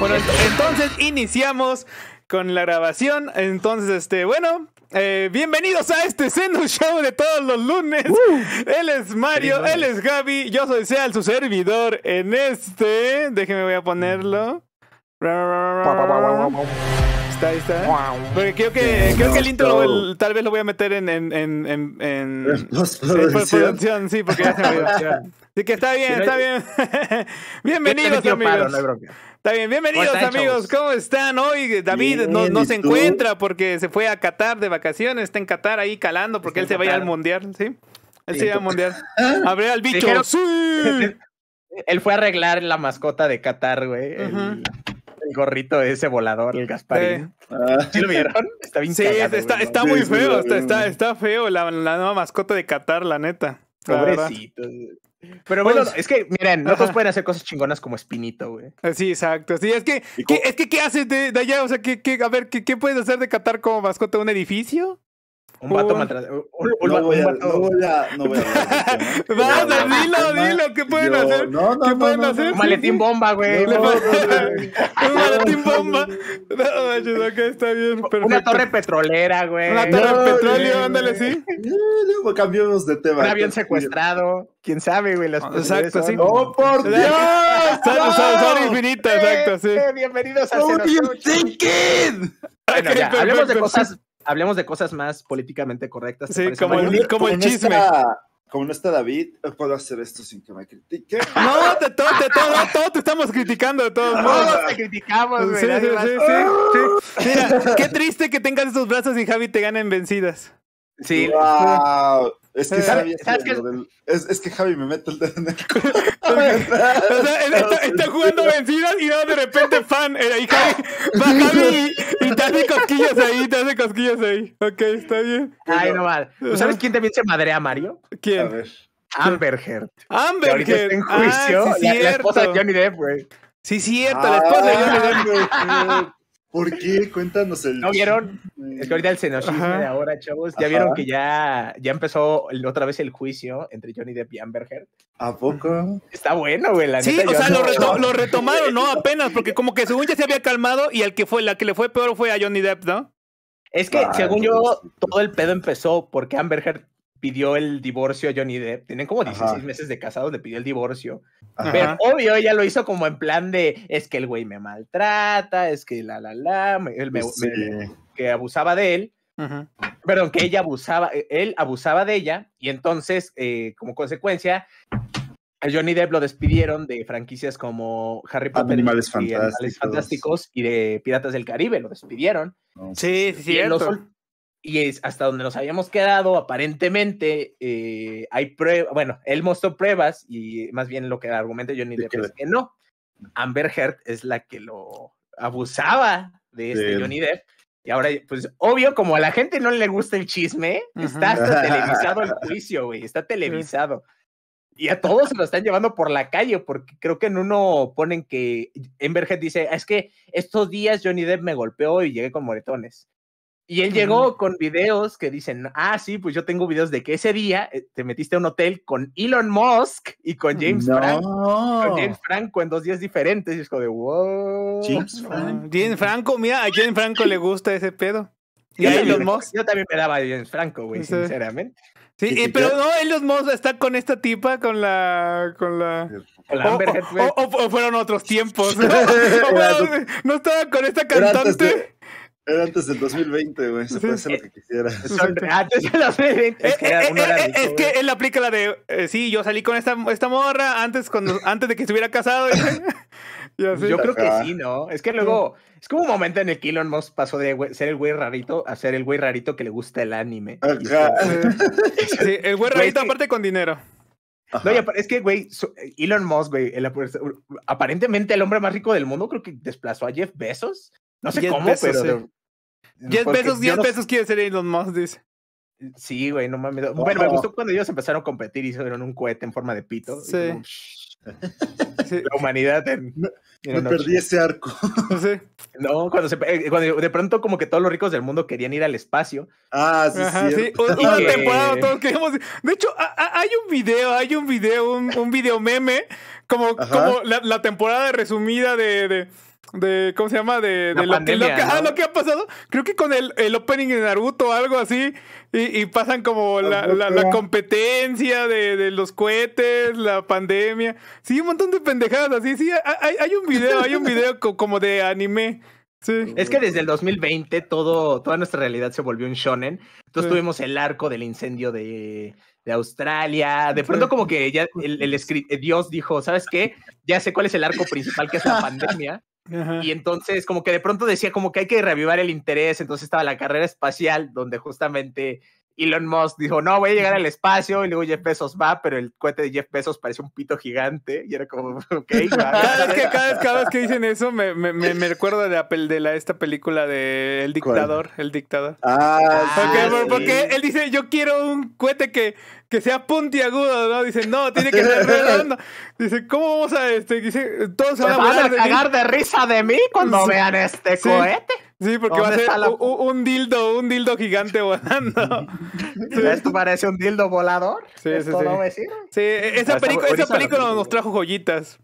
Bueno, entonces iniciamos con la grabación. Entonces, este, bueno, eh, bienvenidos a este Zeno Show de todos los lunes. Uh. él es Mario, él es Gaby, yo soy Seal, su servidor en este. Déjeme, voy a ponerlo ahí está. ¿eh? Porque creo que, creo que el intro tal vez lo voy a meter en. en, en, producción, sí, porque ya se me Así que está bien, está bien. bienvenidos, amigos. Está bien, bienvenidos, amigos. ¿Cómo están? Hoy David no, no se encuentra porque se fue a Qatar de vacaciones. Está en Qatar ahí calando porque él se va a ir al mundial, ¿sí? Él se va al mundial. Ah. Abre al bicho. Él fue a arreglar la mascota de Qatar, güey el gorrito ese volador, el Gasparín. Sí. Ah. lo vieron? Está bien Sí, está, está, muy feo, está, está, feo la, nueva mascota de Qatar, la neta. Pobrecito. Pero bueno, pues- es que, miren, nosotros pueden hacer cosas chingonas como Espinito, güey. Eh, sí, exacto. Sí, es que, ¿qué, es que ¿qué haces de, allá? O sea, ¿qué, qué, a ver, ¿qué, ¿qué puedes hacer de Qatar como mascota? ¿Un edificio? Un vato maltratado. No voy a. No No dilo, dilo. ¿Qué pueden hacer? No, no, ¿Qué pueden hacer? Un maletín bomba, güey. un maletín bomba. No, no, que está bien. Una torre petrolera, güey. Una torre de petróleo, ándale, sí. Eh, luego cambiamos de tema. está bien secuestrado. Quién sabe, güey. exacto, sí. ¡Oh, por Dios! Son infinitas, exacto, eh, sí. Eh, bienvenidos a. ¡Oh, Dios, Bueno, ya, hablemos de cosas hablemos de cosas más políticamente correctas. Sí, como, el, como el chisme. como no está David, puedo hacer esto sin que me critique. No, te, todo, te, todo, todo te estamos criticando de todos modos. Todos te criticamos, güey. Sí, sí, sí, sí, Mira, qué triste que tengas esos brazos y Javi te ganen vencidas. Sí. Es que, eh, Es, que Javi me mete el dedo en el o sea, está, jugando vencidas y de repente fan. y eh, Javi, va Javi te hace cosquillas ahí, te hace cosquillas ahí. Ok, está bien. Ay, no mal. ¿Tú sabes quién también se madrea Mario? ¿Quién? A ver. Amber Heard. en juicio. Ah, sí, la, la, esposa de Johnny Depp, güey. Sí, cierto, la ah, esposa de Johnny Depp. ¿Por qué? Cuéntanos el. ¿No vieron? Es que ahorita el seno. de ahora, chavos. ¿Ya vieron que ya, ya empezó otra vez el juicio entre Johnny Depp y Amber Heard? ¿A poco? Está bueno, güey. La sí, o sea, lo, retomaron, ¿no? Apenas, porque como que según ya se había calmado y el que fue, la que le fue peor fue a Johnny Depp, ¿no? Es que, según yo, todo el pedo empezó porque Amber Heard pidió el divorcio a Johnny Depp. Tienen como 16 meses de casado donde pidió el divorcio. Pero obvio, ella lo hizo como en plan de, es que el güey me maltrata, es que la, la, la, que abusaba de él. Perdón, que ella abusaba, e, él abusaba de ella y entonces, eh, como consecuencia, a Johnny Depp lo despidieron de franquicias como Harry Potter Animales y Fantásticos. y de Piratas del Caribe, lo despidieron. sí, sí, cierto. Y es hasta donde nos habíamos quedado, aparentemente, eh, hay pruebas, bueno, él mostró pruebas y más bien lo que argumenta Johnny Depp es que no. Amber Heard es la que lo abusaba de este Johnny Depp. Y ahora, pues obvio, como a la gente no le gusta el chisme, está hasta televisado el juicio, güey, está televisado. Y a todos se lo están llevando por la calle, porque creo que en uno ponen que Amber Heard dice, ah, es que estos días Johnny Depp me golpeó y llegué con moretones. Y él llegó con videos que dicen, ah, sí, pues yo tengo videos de que ese día eh, te metiste a un hotel con Elon Musk y con James Franco. Con James Franco en dos días diferentes. Y es como de, wow. James Franco. James Franco, mira, a James Franco le gusta ese pedo. Y a Elon Musk. Yo también me daba a James Franco, güey, sinceramente. Sí, eh, pero no, Elon Musk está con esta tipa, con la. Con la. o, fueron otros tiempos. no estaba con esta cantante. Era antes del 2020, güey. Se puede hacer lo que quisiera. Ah, antes del 2020. Es que, en eh, eh, eh, él aplica la de. sí, yo salí con esta, esta morra antes, cuando, antes de que estuviera casado. Yo creo que sí, ¿no? Es que luego. Es como un momento en el que Elon Musk pasó de ser el güey rarito a ser el güey rarito que le gusta el anime. Sí, el güey rarito, aparte con dinero. No, es que, güey, Elon Musk, güey, aparentemente el hombre más rico del mundo, creo que desplazó a Jeff Bezos. No sé cómo, pero. 10 pesos, 10 pesos quiere ser Elon Musk, dice. Sí, güey, no mames. Bueno, me gustó cuando ellos empezaron a competir y hicieron un cohete en forma de pito. Sí. La humanidad. En... me, perdí ese arco. no sé. No, cuando, se, eh, de pronto como que todos los ricos del mundo querían ir al espacio. Ah, sí, sí. Una temporada todos queríamos. De hecho, hay un video, hay un video, un, un video meme, como, como la, temporada resumida de de ¿cómo se llama? de, de ah, lo, que, ha pasado. Creo que con el, el opening de Naruto o algo así, y, pasan como la, la, competencia de, de, los cohetes, la pandemia. Sí, un montón de pendejadas así. Sí, hay, hay un video, hay un video como de anime. Es que desde el 2020 todo, toda nuestra realidad se volvió un shonen. Entonces tuvimos el arco del incendio de, de Australia. De pronto como que ya el, el, Dios dijo, ¿sabes qué? Ya sé cuál es el arco principal que es la pandemia. Y entonces, como que de pronto decía, como que hay que revivir el interés. Entonces estaba la carrera espacial, donde justamente Elon Musk dijo, no, voy a llegar al espacio. Y luego Jeff Bezos va, pero el cohete de Jeff Bezos parece un pito gigante. Y era como, ok, va, cada, vez que, dicen eso, me, me, recuerdo de, esta película de El Dictador. El Dictador. Ah, ah Porque él dice, yo quiero un cohete que que sea puntiagudo, ¿no? Dicen, no, tiene que ser redondo. Dice, ¿cómo vamos a este? Dice, todos van a, van de cagar de risa de mí cuando vean este cohete. Sí, porque va a ser un, dildo, un dildo gigante volando. Esto parece un dildo volador. Sí, sí, sí. No sí, e, esa, esa película nos trajo joyitas.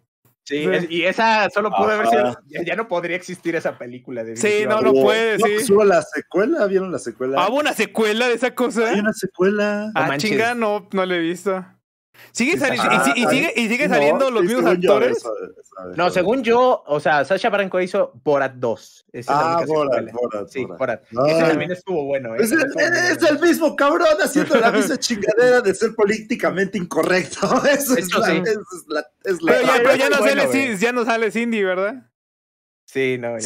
Sí, y esa solo pudo haber sido. Ya, no podría existir esa película. De sí, no, lo puede. sí. la secuela, ¿vieron la secuela? ¿Ah, una secuela de esa cosa? Hay una secuela. Ah, chinga, no, no la he visto. ¿Sigue y, y, sigue, saliendo los mismos actores? no, según yo, o sea, Sasha Branco hizo Borat 2. ah, Borat, Sí, Borat. Ese también estuvo bueno. ¿eh? Es, el, mismo cabrón haciendo la misma chingadera de ser políticamente incorrecto. Eso, es, la, Pero, ya, no sale, ya no sale Cindy, ¿verdad? Sí, no,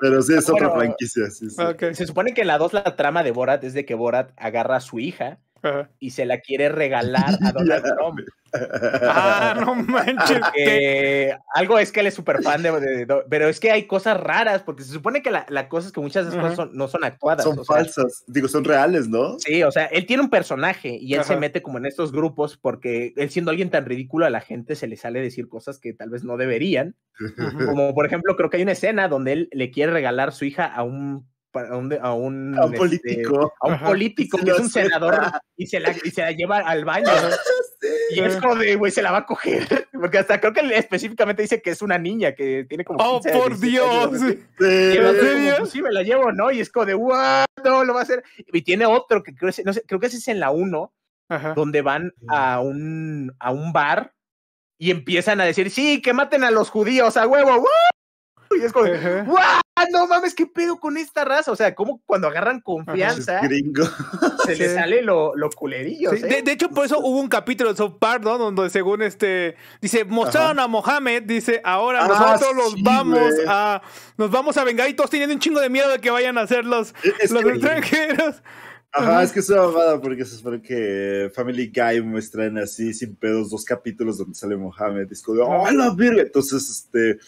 Pero sí es otra franquicia. Se supone que en la 2 la trama de Borat es de que Borat agarra a su hija y se la quiere regalar a Donald Trump. ah, no manches. algo es que él es súper fan de, Pero es que hay cosas raras, porque se supone que la, cosas que muchas de cosas no son actuadas. Son falsas, digo, son reales, ¿no? Sí, o sea, él tiene un personaje y él se mete como en estos grupos porque él siendo alguien tan ridículo a la gente se le sale decir cosas que tal vez no deberían. Como por ejemplo, creo que hay una escena donde él le quiere regalar su hija a un a un, este, político, a un político que es un senador y se, la, lleva al baño. Y es como de, güey, se la va a coger. Porque hasta creo que específicamente dice que es una niña que tiene como. ¡Oh, por Dios! Pues sí. me la llevo, ¿no? Y es como de, ¡wow! No, lo va a hacer. Y tiene otro que creo, no creo que ese es en la 1, donde van a un, a un bar y empiezan a decir, sí, que maten a los judíos, a huevo, wow! No mames, ¿qué pedo con esta raza? O sea, como cuando agarran confianza, se les sale lo, lo culerillo. De, hecho, por eso hubo un capítulo de South Park, ¿no? Donde según este, dice, mostraron a Mohamed, dice, ahora ah, nosotros los vamos a, nos vamos a vengar y todos teniendo un chingo de miedo de que vayan a ser los, e, extranjeros. Ajá, es que es una porque se supone que Family Guy muestran así, sin pedos, dos capítulos donde sale Mohamed. ¡oh, la Entonces, este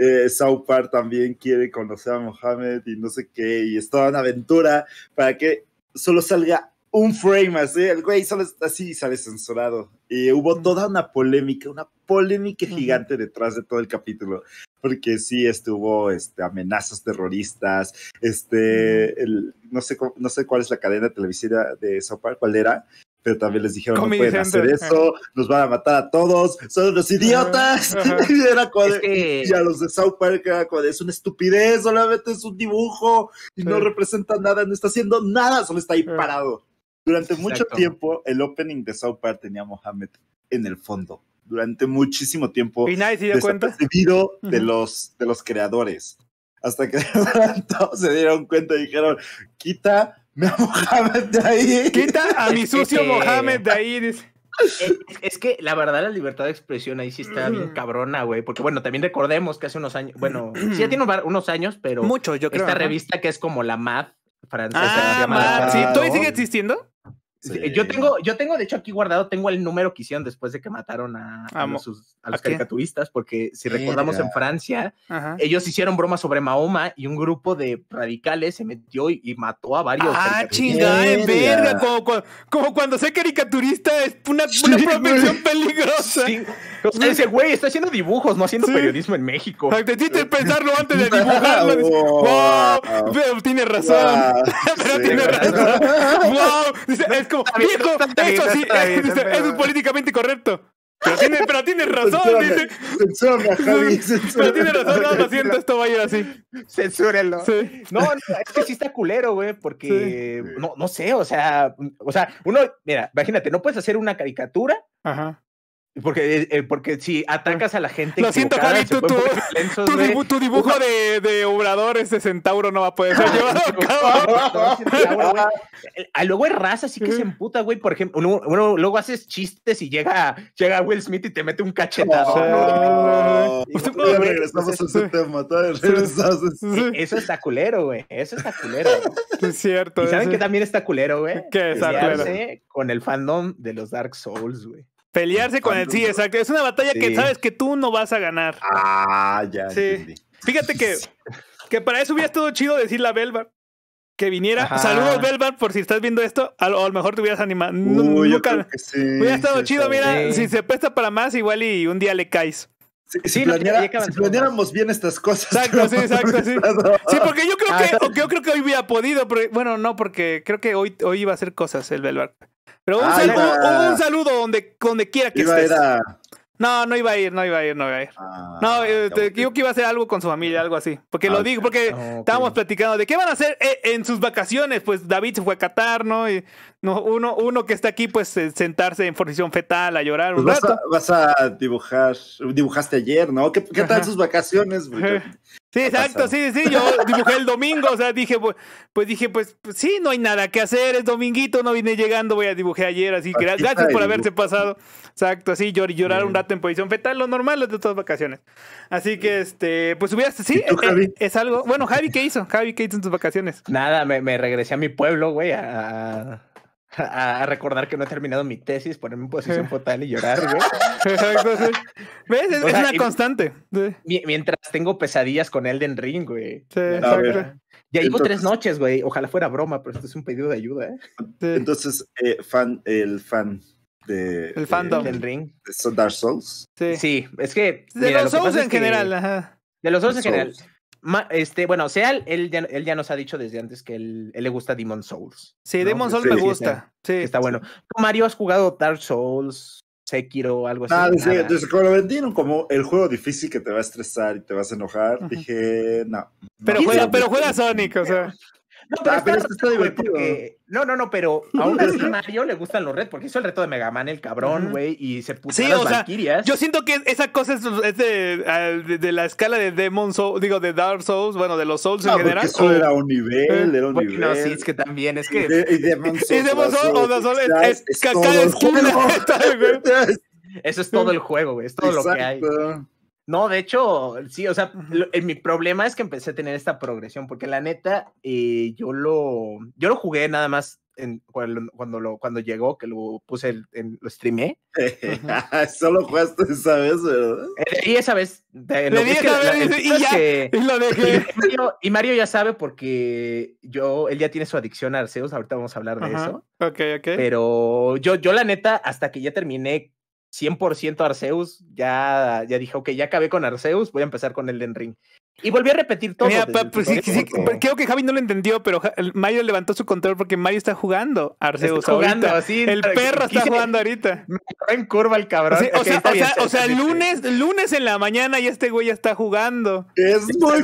eh, Saupar también quiere conocer a Mohamed y no sé qué, y es toda una aventura para que solo salga un frame así, el güey solo así sale censurado. Y hubo toda una polémica, una polémica gigante detrás de todo el capítulo, porque sí estuvo este, amenazas terroristas, este, el, no, sé, no sé cuál es la cadena televisiva de Saupar, cuál era, pero también les dijeron, no pueden hacer eso, nos van a matar a todos, son los idiotas. Y a los de South Park era cuando, es una estupidez, solamente es un dibujo y no representa nada, no está haciendo nada, solo está ahí parado. Durante mucho tiempo, el opening de South Park tenía a Mohamed en el fondo. Durante muchísimo tiempo, ¿Y nadie se dio cuenta? de, los, de los creadores. Hasta que todos se dieron cuenta y dijeron, quita me Mohamed de Quita a mi sucio Mohamed de ahí. Es, que la verdad la libertad de expresión ahí sí está bien cabrona, güey. Porque bueno, también recordemos que hace unos años, bueno, sí ya tiene unos años, pero. mucho yo creo. Esta revista que es como la MAD francesa. Ah, MAD, ¿sí? ¿Todavía sigue existiendo? Eh, yo tengo, yo tengo, de hecho, aquí guardado, tengo el número que hicieron después de que mataron a, los, caricaturistas, porque si recordamos en Francia, ellos hicieron bromas sobre Mahoma y un grupo de radicales se metió y, mató a varios. Ah, chingada, en verga, como, cuando sé caricaturista es una, una peligrosa. O sea, dice, güey, está haciendo dibujos, no haciendo periodismo en México. Tienes que pensarlo antes de dibujarlo. wow, wow, tiene razón. Pero tiene razón. wow. Dice, es como, hijo, eso sí, eso es políticamente correcto. Pero tiene, pero tiene razón, censúrame, dice. Censúrame, Javi, censúrame. Pero tiene razón, no, lo siento, esto va a ir así. Censúrenlo. Sí. No, no, es que sí está culero, güey, porque no, no sé, o sea, o sea, uno, mira, imagínate, no puedes hacer una caricatura Ajá. Porque, eh, eh, porque si atacas a la gente. Lo siento, Javi, tu dibujo de, de obrador es de centauro, no va a poder ser llevado a ah, Luego es raza, así que se emputa, güey. Por ejemplo, uno, luego haces chistes y llega, llega Will Smith y te mete un cachetazo. Oh, no, no, no, regresamos a ese tema, Eso está culero, güey. Eso está culero. Es cierto. ¿Y saben que también está culero, güey? ¿Qué es Con el fandom de los Dark Souls, güey. Pelearse con el sí, exacto. Es una batalla que sabes que tú no vas a ganar. Ah, ya. Entendí. Fíjate que, que para eso hubiera estado chido decirle a Belvar que viniera. Saludos, Belvar, por si estás viendo esto. A lo, a lo mejor te hubieras animado. Yo creo hubiera estado chido, mira. Si se presta para más, igual y un día le caes. Si, planeáramos bien estas cosas. Exacto, sí, exacto, sí. sí. porque yo creo ah, que, yo creo que hoy había podido, pero bueno, no, porque creo que hoy, hoy iba a hacer cosas el belvar Pero un, ah, saludo, donde, quiera que iba estés. No, no iba a ir, no iba a ir, no iba a ir. Ah, no, eh, que iba a hacer algo con su familia, algo así. Porque lo ah, digo, porque ah, estábamos platicando de qué van a hacer eh, en sus vacaciones. Pues David se fue a Qatar, ¿no? no uno, uno que está aquí, pues sentarse en posición fetal a llorar pues Vas a, dibujar, dibujaste ayer, ¿no? ¿Qué, qué tal sus vacaciones? Sí, exacto, sí, sí, yo dibujé el domingo, o sea, dije, pues, pues dije, pues, pues, sí, no hay nada que hacer, es dominguito, no vine llegando, voy a dibujar ayer, así que gracias por haberse pasado, exacto, así, llorar un rato en posición fetal, lo normal de todas vacaciones, así que, este, pues hubieras, sí, eh, eh, es, algo, bueno, Javi, ¿qué hizo? Javi, ¿qué hizo en tus vacaciones? Nada, me regresé a mi pueblo, güey, a a, recordar que no he terminado mi tesis, ponerme en posición fatal y llorar, güey. Exacto, sí. ¿Ves? Es, una constante. Mientras tengo pesadillas con Elden Ring, güey. Sí, exacto. Ya llevo tres noches, güey. Ojalá fuera broma, pero esto es un pedido de ayuda, ¿eh? Entonces, eh, fan, el fan de... El fandom. Elden Ring. De Dark Souls. Sí. sí, es que... De los Souls en general, ajá. De los Souls en general este, bueno, sea él, ya, nos ha dicho desde antes que él, le gusta Demon Souls. Sí, Demon's Demon Souls me gusta. Sí, está, bueno. Mario, has jugado Dark Souls, Sekiro, algo así? Ah, sí, entonces vendieron como el juego difícil que te va a estresar y te vas a enojar, dije, no. Pero, pero juega Sonic, o sea. No, pero, ah, está, esto divertido. No, no, no, pero aún así Mario le gustan los red porque hizo el reto de Mega Man el cabrón, güey, y se puso sí, las o sea, yo siento que esa cosa es, ah, de, la escala de Demon Souls, digo, de Dark Souls, bueno, de los Souls en general. Eso era un nivel, eh, era un nivel. No, sí, es que también, es que. Y, Demon Souls. Demon Souls, es, es, cada esquina. Eso es todo el juego, güey, es todo lo que hay. No, de hecho, sí, o sea, eh, mi problema es que empecé a tener esta progresión, porque la neta, eh, yo, lo, yo lo jugué nada más en, cuando, lo, cuando llegó, que lo puse, en, lo streamé. Ah, solo jugaste esa vez, ¿verdad? Y eh, esa vez. y, ya, y lo dejé. Y Mario, ya sabe porque yo, él ya tiene su adicción a Arceus, ahorita vamos a hablar de eso. Ok, ok. Pero yo, yo la neta, hasta que ya terminé 100% Arceus, ya, ya dije, ok, ya acabé con Arceus, voy a empezar con el Ring. Y volví a repetir todo. Pues, creo que Javi no lo entendió, pero Mario levantó su control porque Mario está jugando Arceus está jugando, ahorita. el perro está jugando ahorita. Me en curva el cabrón. o sea, lunes, lunes en la mañana y este güey ya está jugando. Es muy...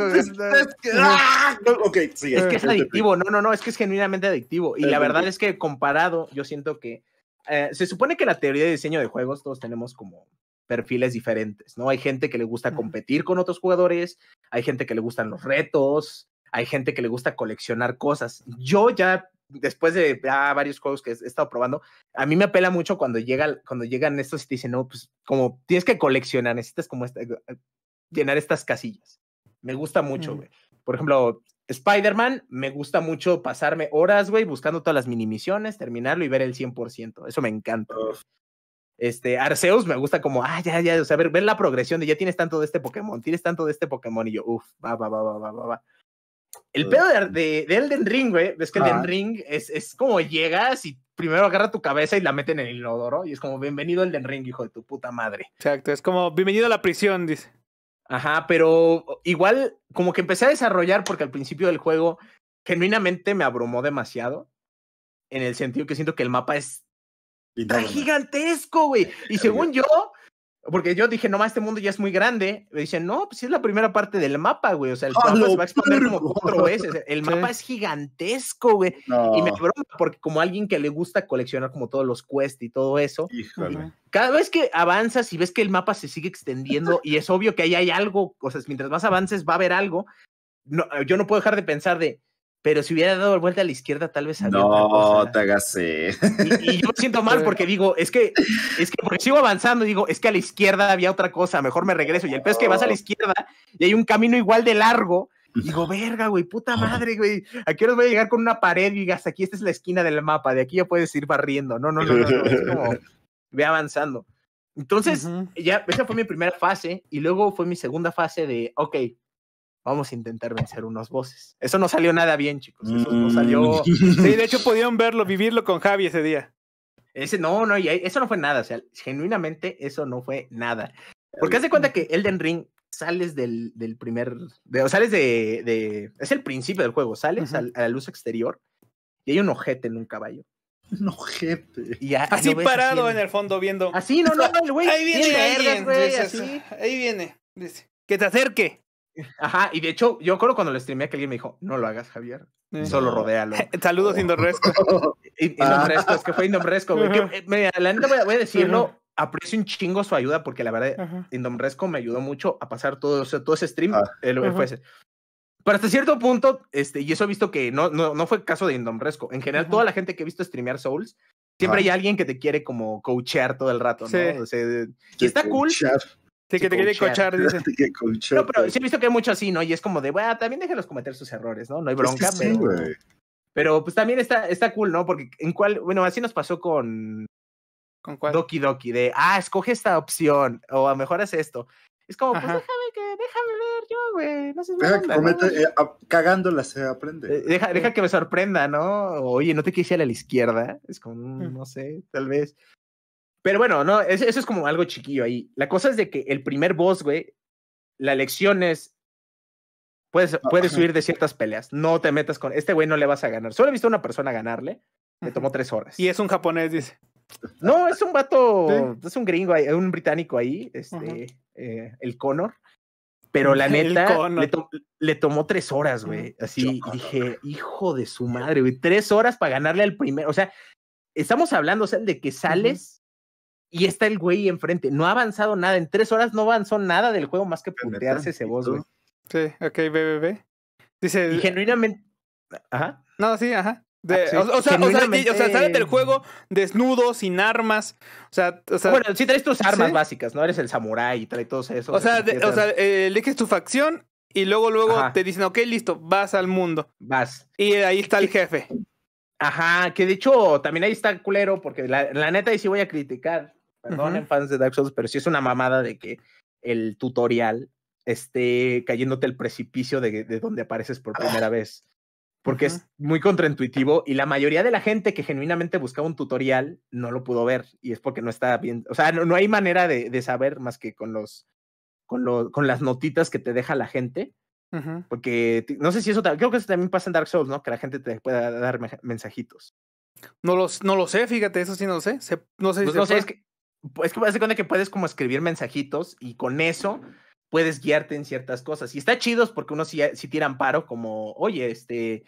es que es adictivo, no, no, no, es que es genuinamente adictivo. Y la verdad es que comparado, yo siento que eh, se supone que la teoría de diseño de juegos todos tenemos como perfiles diferentes, ¿no? Hay gente que le gusta competir con otros jugadores, hay gente que le gustan los retos, hay gente que le gusta coleccionar cosas. Yo ya, después de varios juegos que he estado probando, a mí me apela mucho cuando, llega, cuando llegan estos y te dicen, no, pues como tienes que coleccionar, necesitas como este, eh, llenar estas casillas. Me gusta mucho, güey. Por ejemplo, Spider-Man, me gusta mucho pasarme horas, güey, buscando todas las mini misiones, terminarlo y ver el 100%. Eso me encanta. Este, Arceus me gusta como, ah, ya, ya, o sea, ver, la progresión de ya tienes tanto de este Pokémon, tienes tanto de este Pokémon, y yo, uff, va, va, va, va, va, va, va. El pedo de, Elden Ring, güey, ves que Elden Ring es, es como llegas y primero agarra tu cabeza y la meten en el inodoro, y es como, bienvenido Elden Ring, hijo de tu puta madre. Exacto, es como, bienvenido a la prisión, dice. Ajá, pero igual como que empecé a desarrollar porque al principio del juego genuinamente me abrumó demasiado. En el sentido que siento que el mapa es gigantesco, güey. Y según yo, porque yo dije, no este mundo ya es muy grande. Me dicen, no, pues es la primera parte del mapa, güey. O sea, el ¡Ah, mapa se va a expandir como cuatro veces. El mapa es gigantesco, güey. Y me broma, porque como alguien que le gusta coleccionar como todos los quests y todo eso, cada vez que avanzas y ves que el mapa se sigue extendiendo, y es obvio que ahí hay algo, o sea, mientras más avances va a haber algo. yo no puedo dejar de pensar de, pero si hubiera dado vuelta a la izquierda, tal vez había. No, te hagas y, y, yo me siento mal porque digo, es que, es que porque sigo avanzando digo, es que a la izquierda había otra cosa, mejor me regreso. Y el pez que vas a la oh. izquierda y hay un camino igual de largo. Y digo, verga, güey, puta madre, güey. Aquí os voy a llegar con una pared y digas, aquí esta es la esquina del mapa, de aquí ya puedes ir barriendo? No, no, no, no, no. como, ve avanzando. Entonces, ya, esa fue mi primera fase y luego fue mi segunda fase de, ok, vamos a intentar vencer unos voces. Eso no salió nada bien, chicos. Eso no mm. salió. Sí, de hecho podían verlo, vivirlo con Javi ese día. Ese, no, no, y eso no fue nada. O sea, genuinamente eso no fue nada. Porque eh, hace cuenta mm. que Elden Ring sales del, primer. sales de, Es el principio del juego. Sales a, la luz exterior y hay un ojete en un caballo. Un ojete. así parado en... el fondo viendo. Así, no, no, el güey. Ahí viene, Ahí viene. Dice. Que te acerque. Ajá, y de hecho, yo creo cuando lo streamé que alguien me dijo, no lo hagas, Javier, eh. solo rodealo Saludos, oh. Indomresco. Indomresco, es que fue Indomresco, güey. Eh, la neta voy, a, decirlo, aprecio un chingo su ayuda porque la verdad, Indomresco me ayudó mucho a pasar todo, todo ese stream. Ah. El, fue Pero hasta cierto punto, este, y eso he visto que no, no, no fue caso de Indomresco. En general, toda la gente que he visto streamear Souls, siempre hay alguien que te quiere como coachear todo el rato, ¿no? O sea, y está cool. Sí, que te quiere No, pero eh. sí he visto que hay mucho así, ¿no? Y es como de, bueno, también déjenlos cometer sus errores, ¿no? No hay bronca, pero, pues también está, está cool, ¿no? Porque en cuál, bueno, así nos pasó con. ¿Con cuál? Doki Doki, de, ah, escoge esta opción, o a mejor esto. Es como, pues déjame que, déjame ver yo, güey. No sé deja que eh, cagándola se aprende. Eh, deja, deja que me sorprenda, ¿no? Oye, no te quise ir a la izquierda. Es como, mm, mm. no sé, tal vez. Pero bueno, no, eso es como algo chiquillo ahí. La cosa es de que el primer boss, güey, la lección es. Puedes, ah, puedes huir de ciertas peleas. No te metas con. Este güey no le vas a ganar. Solo he visto a una persona ganarle. Le tomó tres horas. Y es un japonés, dice. No, es un vato. Es un gringo, un británico ahí. Este. Eh, el Connor. Pero la neta, le, le, tomó tres horas, güey. Así dije, hijo de su madre, güey. Tres horas para ganarle al primero. O sea, estamos hablando, o sea, de que sales y está el güey enfrente. No ha avanzado nada. En tres horas no avanzó nada del juego más que puntearse ese voz, güey. Sí, ok, BBB. Dice. Y genuinamente. Ajá. No, sí, ajá. Ah, o, sea, o, sea, del juego desnudo, sin armas. O sea, o sea bueno, sí traes tus armas básicas, ¿no? Eres el samurái y trae todo eso. O sea, o sea eh, eliges tu facción y luego, luego te dicen, ok, listo, vas al mundo. Vas. Y ahí está el jefe. Ajá, que de hecho también ahí está el culero, porque la, la neta ahí sí voy a criticar perdón en fans de Dark Souls, pero sí es una mamada de que el tutorial esté cayéndote el precipicio de, donde apareces por ah. primera vez. Porque es muy contraintuitivo y la mayoría de la gente que genuinamente buscaba un tutorial no lo pudo ver y es porque no está bien. O sea, no, hay manera de, saber más que con, los, con, con las notitas que te deja la gente. Porque no sé si eso creo que eso también pasa en Dark Souls, ¿no? Que la gente te pueda dar mensajitos. No lo, no lo sé, fíjate, eso sí no lo sé. no sé, si pues no es que hace cuenta que puedes como escribir mensajitos y con eso puedes guiarte en ciertas cosas. Y está chido porque uno si tiran tira amparo como, oye, este,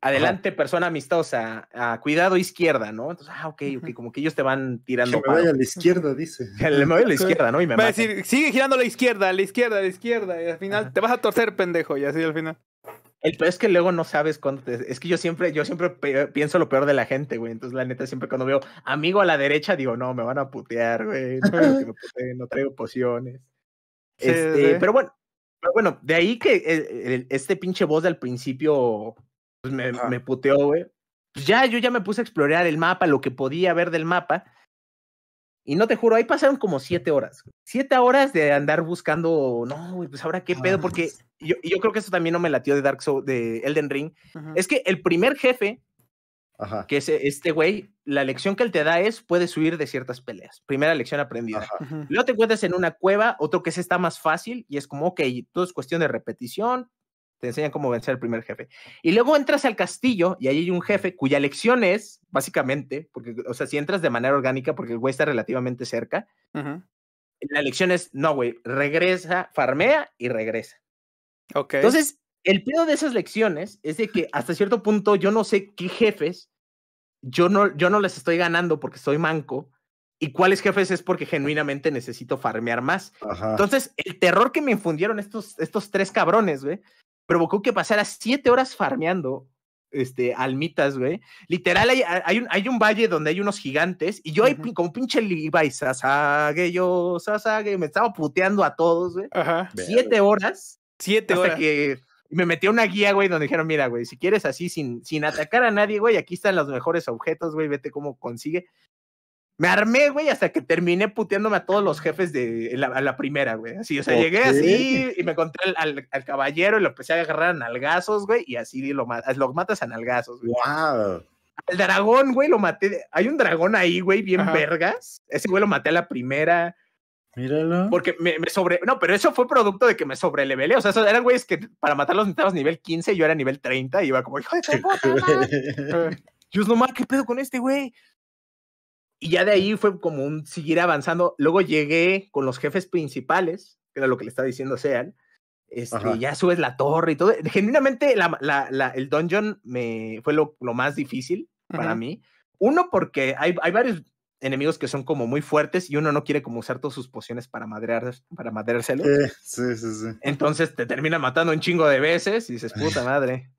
adelante persona amistosa, a cuidado izquierda, ¿no? Entonces, ah, ok, ok, como que ellos te van tirando. Que me a la izquierda, dice. Que me voy a la izquierda, ¿no? Y me va a decir, sigue girando a la izquierda, a la izquierda, a la izquierda, y al final te vas a torcer, pendejo, y así al final. El es que luego no sabes cuándo te... Es que yo siempre, yo siempre pienso lo peor de la gente, güey. Entonces, la neta, siempre cuando veo amigo a la derecha, digo, no, me van a putear, güey. No, traigo pociones. este, Pero bueno, bueno, de ahí que eh, este pinche voz del principio pues, me, me puteó, güey. Pues, ya, yo ya me puse a explorar el mapa, lo que podía ver del mapa. Y no te juro, ahí pasaron como siete horas. Siete horas de andar buscando, no, pues ahora qué ah, pedo, porque yo, creo que eso también no me latió de Dark de Elden Ring. Es que el primer jefe, que es e, este güey, la lección que él te da es, puedes huir de ciertas peleas. Primera lección aprendida. Luego te encuentras en una cueva, otro que es está más fácil y es como, ok, todo es cuestión de repetición, te enseñan cómo vencer al primer jefe. Y luego entras al castillo y ahí hay un jefe cuya lección es, básicamente, porque, o sea, si entras de manera orgánica, porque el güey está relativamente cerca, la lección es, no, güey, regresa, farmea y regresa. Ok. Entonces, el pedo de esas lecciones es de que hasta cierto punto yo no sé qué jefes, yo no, yo no les estoy ganando porque soy manco, y cuáles jefes es porque genuinamente necesito farmear más. Entonces, el terror que me infundieron estos, estos tres cabrones, güey, provocó que pasara siete horas farmeando este, almitas, güey. Literal, hay, un, hay un valle donde hay unos gigantes y yo ahí, como pinche sasague, yo, sasague, me estaba puteando a todos, güey. Siete horas. Siete horas. que me metió una guía, güey, donde dijeron, mira, güey, si quieres así, sin, sin atacar a nadie, güey, aquí están los mejores objetos, güey, vete cómo consigue me armé, güey, hasta que terminé puteándome a todos los jefes de la, a la primera, güey. Así, o sea, llegué así y me encontré al, al, caballero y lo empecé a agarrar a nalgazos, güey, y así lo, matas a nalgazos, güey. ¡Wow! Al dragón, güey, lo maté. Hay un dragón ahí, güey, bien vergas. Ese güey lo maté a la primera. Míralo. Porque me, sobre. No, pero eso fue producto de que me sobrelevelé. O sea, esos eran güeyes que para matarlos necesitabas nivel 15, yo era nivel 30 y iba como, hijo de puta. Yo no más, ¿qué pedo con este güey? Y ya de ahí fue como un seguir avanzando. Luego llegué con los jefes principales, que era lo que le estaba diciendo Sean. Este, ya subes la torre y todo. Genuinamente, la, el dungeon me, fue lo, más difícil para mí. Uno, porque hay, hay varios enemigos que son como muy fuertes y uno no quiere como usar todas sus pociones para madrear, para madreárselo. sí, sí, sí. Entonces te termina matando un chingo de veces y dices, puta madre.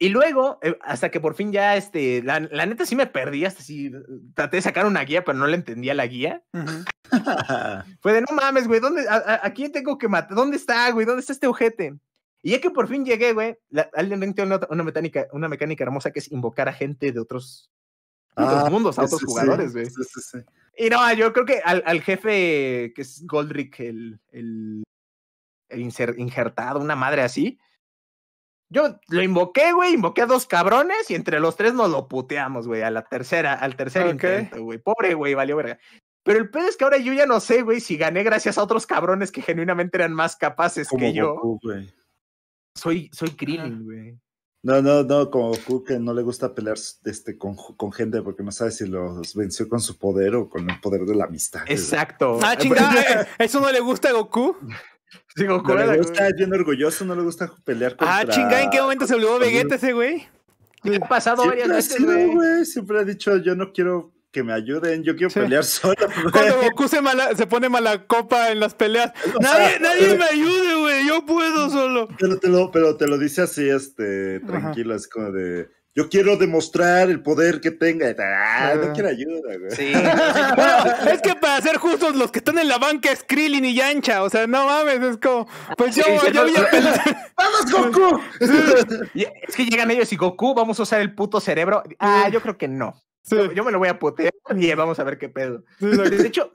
Y luego, eh, hasta que por fin ya, este, la, neta sí me perdí, hasta si traté de sacar una guía, pero no le entendía la guía. Fue de, no mames, güey, ¿dónde, a, quién tengo que matar? ¿Dónde está, güey? ¿Dónde está este ojete? Y ya que por fin llegué, güey, alguien tiene una, una, mecánica, una mecánica hermosa que es invocar a gente de otros, ah, mundos, a otros jugadores, güey. y no, yo creo que al, al jefe, que es Goldrick, el, el, el una madre así, yo lo invoqué, güey, invoqué a dos cabrones y entre los tres nos lo puteamos, güey, a la tercera, al tercer intento, güey. Pobre, güey, valió verga. Pero el pedo es que ahora yo ya no sé, güey, si gané gracias a otros cabrones que genuinamente eran más capaces que yo. Soy, soy Krillin, güey. No, no, no, como Goku que no le gusta pelear este, con, con gente porque no sabe si los venció con su poder o con el poder de la amistad. Exacto. Ah, chingada, ¿eso no le gusta a Goku? Digo, no le gusta, es orgulloso, no le gusta pelear ah, contra... Ah, chinga, ¿en qué momento se olvidó Vegeta ese güey? Le ha pasado varias veces, güey. Siempre ha dicho, yo no quiero que me ayuden, yo quiero pelear solo. Cuando Goku se, se, pone mala copa en las peleas, nadie, nadie me ayude, güey, yo puedo solo. Pero te lo, pero te lo dice así, este, tranquilo, así es como de yo quiero demostrar el poder que tenga. Ah, no ah. quiero ayuda, güey. Sí. bueno, es que para ser justos, los que están en la banca es Krillin y Yancha. O sea, no mames, es como. Pues yo, voy yo, voy ¡Vamos, Goku! es que llegan ellos y Goku, vamos a usar el puto cerebro. Ah, yo creo que no. Yo, me lo voy a putear y vamos a ver qué pedo. de hecho,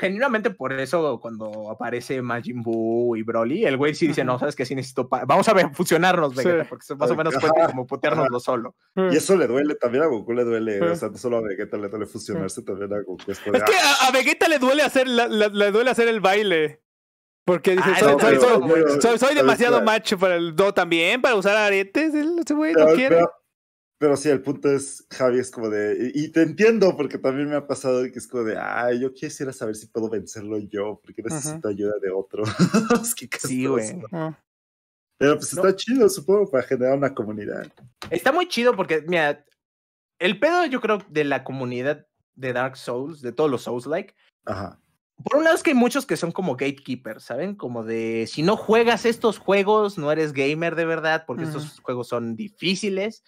genuinamente por eso cuando aparece Majin Buu y Broly, el güey sí dice, no, sabes que sí necesito, vamos a fusionarnos, Vegeta, porque más o menos puede como lo solo. Y eso le duele, también a Goku le duele, o sea, no solo a Vegeta le duele fusionarse, también a Goku. Es, que ah". a, Vegeta le duele hacer, la, le duele hacer el baile. Porque dice, ah, soy, demasiado macho para el do también, para usar aretes, ese güey no quiere. Pero sí, el punto es, Javi, es como de, y, te entiendo porque también me ha pasado que es como de, ay, yo quisiera saber si puedo vencerlo yo, porque necesito ayuda de otro. sí, güey. Pero pues está chido, supongo, para generar una comunidad. Está muy chido porque, mira, el pedo yo creo de la comunidad de Dark Souls, de todos los Souls-like. Ajá. Por un lado es que hay muchos que son como gatekeepers, ¿saben? Como de, si no juegas estos juegos, no eres gamer de verdad, porque estos juegos son difíciles.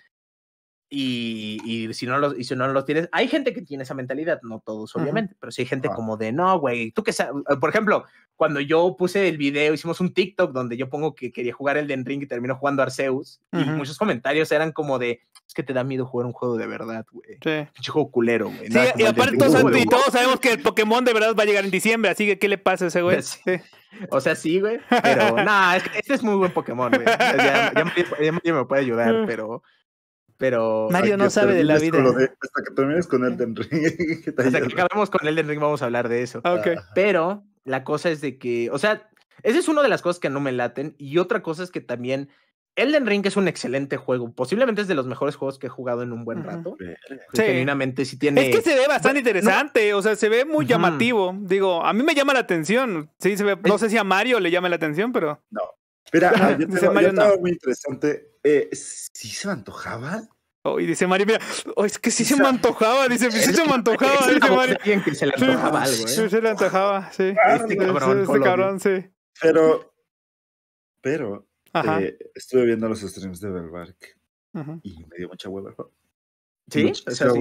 Y, y, si no los, y si no los tienes, hay gente que tiene esa mentalidad, no todos obviamente, pero sí hay gente como de, no, güey, tú que sabes, eh, por ejemplo, cuando yo puse el video, hicimos un TikTok donde yo pongo que quería jugar el Den Ring y terminó jugando Arceus, y muchos comentarios eran como de, es que te da miedo jugar un juego de verdad, güey. Sí. Un juego culero, güey. Sí, y aparte todos, y todos, sabemos que el Pokémon de verdad va a llegar en diciembre, así que ¿qué le pasa a ese güey? O sea, sí, güey, pero nada, este es muy buen Pokémon, güey. ya me puede ayudar, pero pero... Mario no sabe de la vida. hasta que termines con Elden Ring. hasta que acabemos con Elden Ring vamos a hablar de eso. Ah, pero la cosa es de que, o sea, esa es una de las cosas que no me laten y otra cosa es que también Elden Ring es un excelente juego. Posiblemente es de los mejores juegos que he jugado en un buen rato. Sí. sí tiene. Es que se ve bastante interesante. O sea, se ve muy llamativo. Digo, a mí me llama la atención. Sí, se ve. No sé si a Mario le llama la atención, pero. No. Espera, yo tengo, Mario, no. muy interesante. Eh, ¿Sí se me antojaba? Oh, dice Mario, mira, oh, es que sí se me antojaba, dice, sí se me antojaba, dice Mario. Alguien que se le antojaba algo, ¿eh? Sí, se le antojaba, sí. Ah, este cabrón, este cabrón, sí. Pero, pero, eh, estuve viendo los streams de Belvark y me dio mucha hueva. ¿Sí? o sea, sí.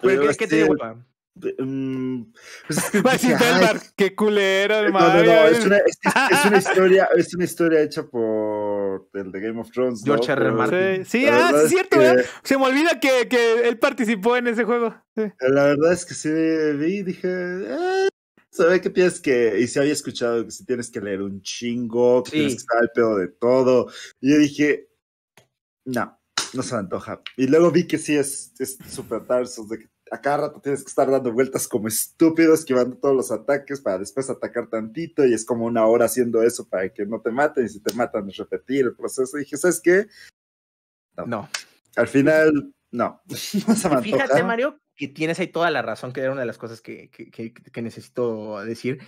Pero ¿Qué, este que te dio hueva? Mm, pues es qué culero, No, es, una, historia, es una historia hecha por el de Game of Thrones. George R. Ah, sí, es cierto, Se me olvida que, él participó en ese juego. La verdad es que sí vi dije. Eh, ¿Sabe qué piensas que? Y se había escuchado que si tienes que leer un chingo, que tienes que estar al pedo de todo. Y yo dije, no, no se me antoja. Y luego vi que sí es súper tarsos de que a cada rato tienes que estar dando vueltas como estúpido, esquivando todos los ataques para después atacar tantito y es como una hora haciendo eso para que no te maten y si te matan es repetir el proceso. Y dije, ¿sabes qué? No. Al final, no. Fíjate, Mario, que tienes ahí toda la razón, que era una de las cosas que, que, que, necesito decir.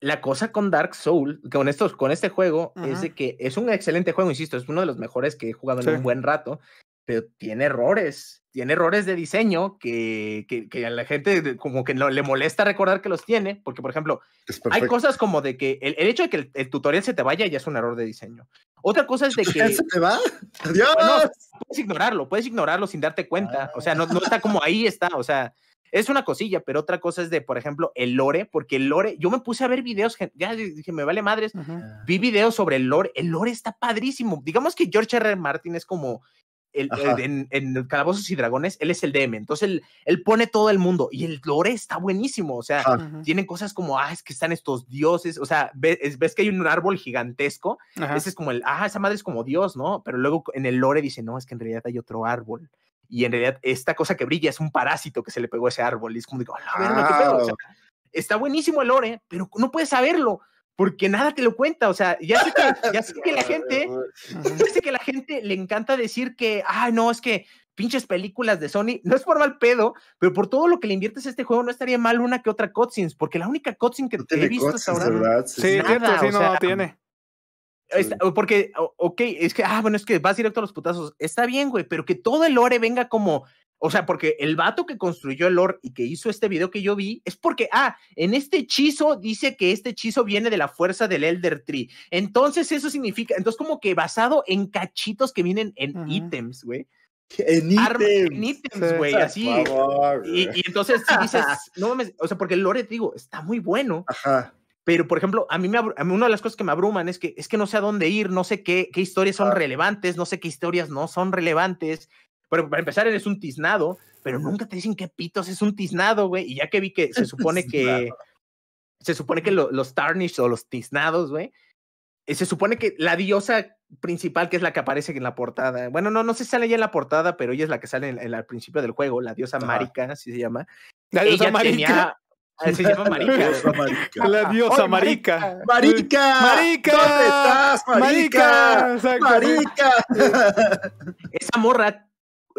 La cosa con Dark Soul, con, estos, con este juego, es de que es un excelente juego, insisto, es uno de los mejores que he jugado en un buen rato, pero tiene errores tiene errores de diseño que, que, a la gente como que no, le molesta recordar que los tiene, porque por ejemplo, hay cosas como de que el, hecho de que el, tutorial se te vaya ya es un error de diseño. Otra cosa es de que... ¿Se va? ¡Adiós! puedes ignorarlo, puedes ignorarlo sin darte cuenta. O sea, no, no está como ahí está, o sea, es una cosilla, pero otra cosa es de, por ejemplo, el lore, porque el lore, yo me puse a ver videos, ya dije, me vale madres, vi videos sobre el lore, el lore está padrísimo. Digamos que George R. Martin es como el, en, Calabozos y Dragones, él es el DM. Entonces él, pone todo el mundo y el lore está buenísimo. O sea, tienen cosas como, ah, es que están estos dioses. O sea, ves, que hay un árbol gigantesco. Ese es como el, ah, esa madre es como Dios, ¿no? Pero luego en el lore dice, no, es que en realidad hay otro árbol. Y en realidad esta cosa que brilla es un parásito que se le pegó a ese árbol. Y es como, digo, está buenísimo el lore, pero no puedes saberlo porque nada te lo cuenta, o sea, ya sé que, la gente, ya sé que la gente le encanta decir que, ah, no, es que pinches películas de Sony, no es por mal pedo, pero por todo lo que le inviertes a este juego no estaría mal una que otra cutscenes, porque la única cutscene que, he visto hasta ahora... Sí, cierto, sí, no, no tiene. porque, ok, es que, ah, bueno, es que vas directo a los putazos. Está bien, güey, pero que todo el lore venga como, o sea, porque el vato que construyó el lore y que hizo este video que yo vi es porque, ah, en este hechizo dice que este hechizo viene de la fuerza del Elder Tree. Entonces eso significa, entonces como que basado en cachitos que vienen en ítems, güey. En ítems. güey, así. y, entonces si dices, no mames, o sea, porque el lore, digo, está muy bueno. Ajá. Pero, por ejemplo, a mí, me una de las cosas que me abruman es que, es que no sé a dónde ir, no sé qué, qué historias son relevantes, no sé qué historias no son relevantes. Pero para empezar, eres un tiznado, pero nunca te dicen qué pitos es un tiznado, güey. Y ya que vi que se supone que. se supone que los tarnish o los tiznados, güey. Eh, se supone que la diosa principal, que es la que aparece en la portada. Bueno, no, no se sale ya en la portada, pero ella es la que sale en, el al principio del juego, la diosa Marika, así se llama. La diosa Marica. Eh, se llama Marica. La diosa Marica. Marica. Marica. ¿Dónde estás, Marica? Marica. Esa morra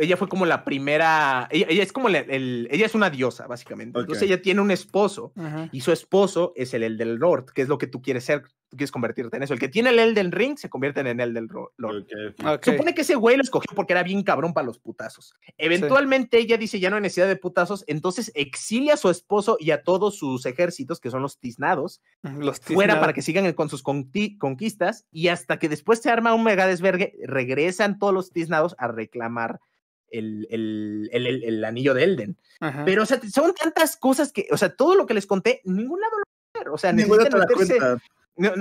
ella fue como la primera, ella, es como el, ella es una diosa, básicamente. Entonces ella tiene un esposo y su esposo es el, el del Lord, que es lo que tú quieres ser, tú quieres convertirte en eso. El que tiene el Elden Ring se convierte en el del Lord. Supone que ese güey lo escogió porque era bien cabrón para los putazos. Eventualmente ella dice ya no hay necesidad de putazos, entonces exilia a su esposo y a todos sus ejércitos, que son los tiznados, los tiznados. fuera para que sigan con sus conquistas y hasta que después se arma un mega desvergue, regresan todos los tiznados a reclamar el, el, anillo de Elden. Pero, o sea, son tantas cosas que, o sea, todo lo que les conté, ningún lado lo va O sea,